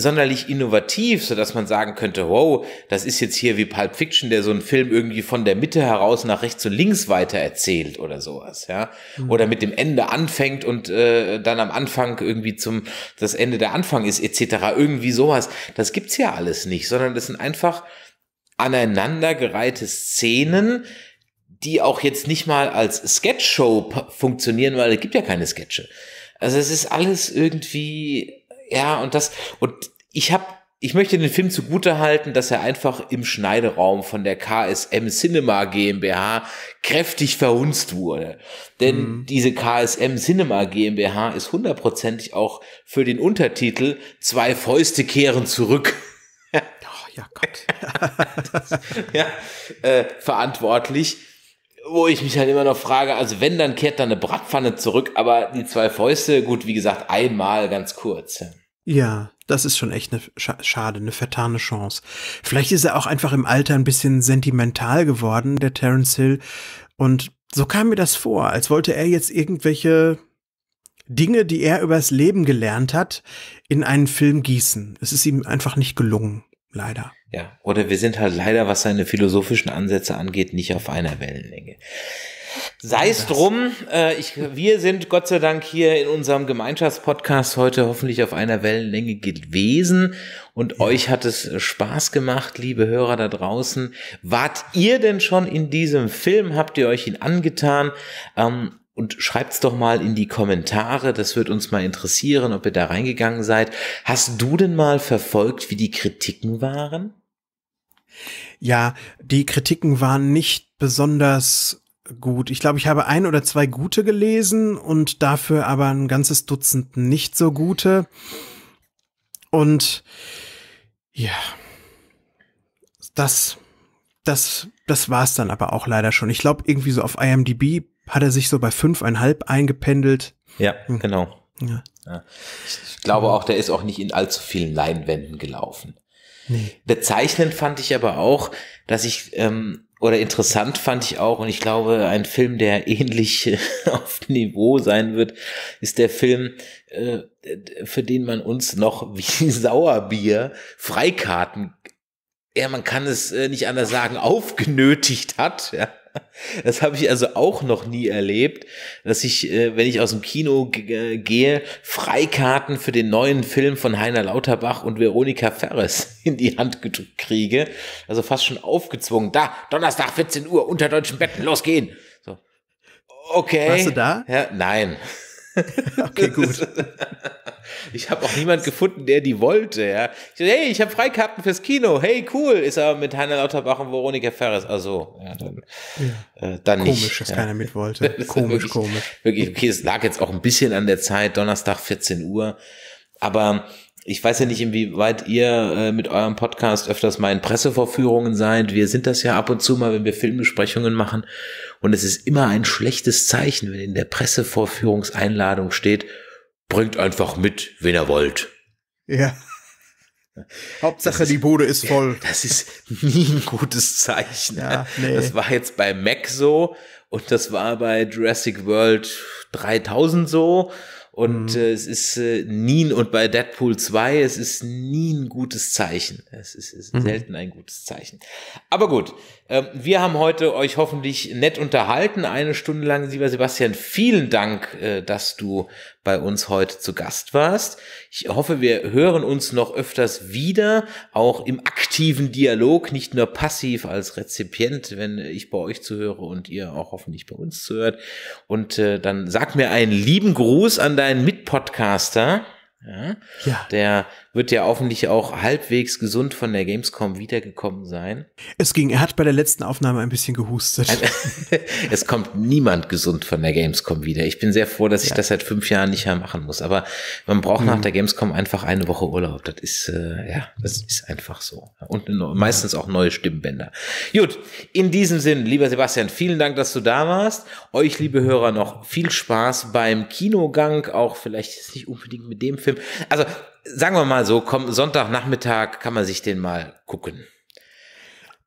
sonderlich innovativ, so dass man sagen könnte, wow, das ist jetzt hier wie Pulp Fiction, der so einen Film irgendwie von der Mitte heraus nach rechts und links weiter erzählt oder sowas, ja. Mhm. Oder mit dem Ende anfängt und äh, dann am Anfang irgendwie zum das Ende der Anfang ist etc. Irgendwie sowas. Das gibt's ja alles nicht, sondern das sind einfach aneinandergereihte Szenen, die auch jetzt nicht mal als Sketchshow funktionieren, weil es gibt ja keine Sketche. Also es ist alles irgendwie ja, und das, und ich habe ich möchte den Film zugute halten, dass er einfach im Schneideraum von der KSM Cinema GmbH kräftig verhunzt wurde. Denn mhm. diese KSM Cinema GmbH ist hundertprozentig auch für den Untertitel Zwei Fäuste kehren zurück. oh, ja, Gott. das, [laughs] ja, äh, verantwortlich wo ich mich halt immer noch frage, also wenn, dann kehrt da eine Bratpfanne zurück, aber die zwei Fäuste, gut, wie gesagt, einmal ganz kurz. Ja, das ist schon echt eine Sch schade, eine vertane Chance. Vielleicht ist er auch einfach im Alter ein bisschen sentimental geworden, der Terence Hill. Und so kam mir das vor, als wollte er jetzt irgendwelche Dinge, die er übers Leben gelernt hat, in einen Film gießen. Es ist ihm einfach nicht gelungen, leider. Ja, oder wir sind halt leider, was seine philosophischen Ansätze angeht, nicht auf einer Wellenlänge. Sei es drum, äh, ich, wir sind Gott sei Dank hier in unserem Gemeinschaftspodcast heute hoffentlich auf einer Wellenlänge gewesen und ja. euch hat es äh, Spaß gemacht, liebe Hörer da draußen. Wart ihr denn schon in diesem Film? Habt ihr euch ihn angetan? Ähm, und schreibt's doch mal in die Kommentare, das wird uns mal interessieren, ob ihr da reingegangen seid. Hast du denn mal verfolgt, wie die Kritiken waren? Ja, die Kritiken waren nicht besonders gut. Ich glaube, ich habe ein oder zwei gute gelesen und dafür aber ein ganzes Dutzend nicht so gute. Und ja, das, das, das war's dann aber auch leider schon. Ich glaube, irgendwie so auf IMDb hat er sich so bei fünfeinhalb eingependelt. Ja, hm. genau. Ja. Ja. Ich glaube auch, der ist auch nicht in allzu vielen Leinwänden gelaufen. Nee. Bezeichnend fand ich aber auch, dass ich ähm, oder interessant fand ich auch, und ich glaube, ein Film, der [laughs] ähnlich äh, auf Niveau sein wird, ist der Film, äh, für den man uns noch [laughs] wie Sauerbier Freikarten ja, man kann es äh, nicht anders sagen, aufgenötigt hat. Ja. [laughs] Das habe ich also auch noch nie erlebt, dass ich, äh, wenn ich aus dem Kino äh, gehe, Freikarten für den neuen Film von Heiner Lauterbach und Veronika Ferres [laughs] in die Hand kriege. Also fast schon aufgezwungen. Da, Donnerstag, 14 Uhr, unter deutschen Betten, losgehen. So. Okay. Warst du da? Ja, nein. [laughs] okay, gut. [laughs] ich habe auch niemand gefunden, der die wollte. Ja. Ich, hey, ich habe Freikarten fürs Kino. Hey, cool. Ist aber mit Heiner Lauterbach und Veronika Ferres. Also, ja, dann, ja. Äh, dann komisch, nicht. Komisch, dass ja. keiner mit wollte. [laughs] komisch, wirklich, komisch. Wirklich, okay, es lag jetzt auch ein bisschen an der Zeit. Donnerstag, 14 Uhr. Aber ich weiß ja nicht, inwieweit ihr äh, mit eurem Podcast öfters mal in Pressevorführungen seid. Wir sind das ja ab und zu mal, wenn wir Filmbesprechungen machen. Und es ist immer ein schlechtes Zeichen, wenn in der Pressevorführungseinladung steht, bringt einfach mit, wen ihr wollt. Ja. [laughs] Hauptsache ist, die Bude ist voll. Ja, das ist nie ein gutes Zeichen. Ja, ne? nee. Das war jetzt bei Mac so und das war bei Jurassic World 3000 so und mhm. äh, es ist äh, nie, und bei Deadpool 2, es ist nie ein gutes Zeichen. Es ist, es ist mhm. selten ein gutes Zeichen. Aber gut, ähm, wir haben heute euch hoffentlich nett unterhalten, eine Stunde lang. Lieber Sebastian, vielen Dank, äh, dass du bei uns heute zu Gast warst. Ich hoffe, wir hören uns noch öfters wieder, auch im aktiven Dialog, nicht nur passiv als Rezipient, wenn ich bei euch zuhöre und ihr auch hoffentlich bei uns zuhört. Und äh, dann sag mir einen lieben Gruß an deinen Mitpodcaster. Ja, ja. Der wird ja hoffentlich auch halbwegs gesund von der Gamescom wiedergekommen sein. Es ging, er hat bei der letzten Aufnahme ein bisschen gehustet. [laughs] es kommt niemand gesund von der Gamescom wieder. Ich bin sehr froh, dass ja. ich das seit fünf Jahren nicht mehr machen muss. Aber man braucht mhm. nach der Gamescom einfach eine Woche Urlaub. Das ist, äh, ja, das ist einfach so. Und ne, meistens auch neue Stimmbänder. Gut, in diesem Sinn, lieber Sebastian, vielen Dank, dass du da warst. Euch, liebe Hörer, noch viel Spaß beim Kinogang, auch vielleicht nicht unbedingt mit dem Film. Also sagen wir mal so, komm, Sonntagnachmittag kann man sich den mal gucken.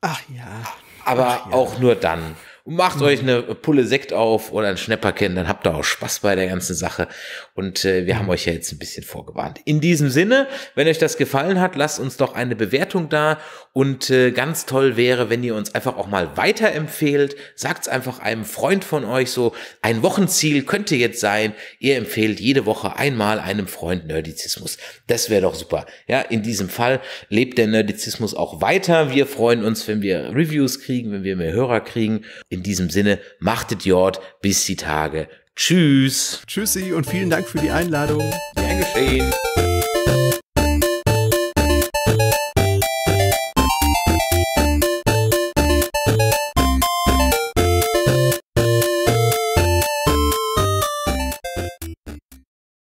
Ach ja. Aber Ach ja. auch nur dann und macht mhm. euch eine Pulle Sekt auf oder ein Schnäpperchen, dann habt ihr auch Spaß bei der ganzen Sache. Und äh, wir haben mhm. euch ja jetzt ein bisschen vorgewarnt. In diesem Sinne, wenn euch das gefallen hat, lasst uns doch eine Bewertung da. Und äh, ganz toll wäre, wenn ihr uns einfach auch mal weiterempfehlt. Sagt es einfach einem Freund von euch so. Ein Wochenziel könnte jetzt sein, ihr empfehlt jede Woche einmal einem Freund Nerdizismus. Das wäre doch super. Ja, in diesem Fall lebt der Nerdizismus auch weiter. Wir freuen uns, wenn wir Reviews kriegen, wenn wir mehr Hörer kriegen. In diesem Sinne, machtet Jord bis die Tage. Tschüss. Tschüssi und vielen Dank für die Einladung. Gern geschehen.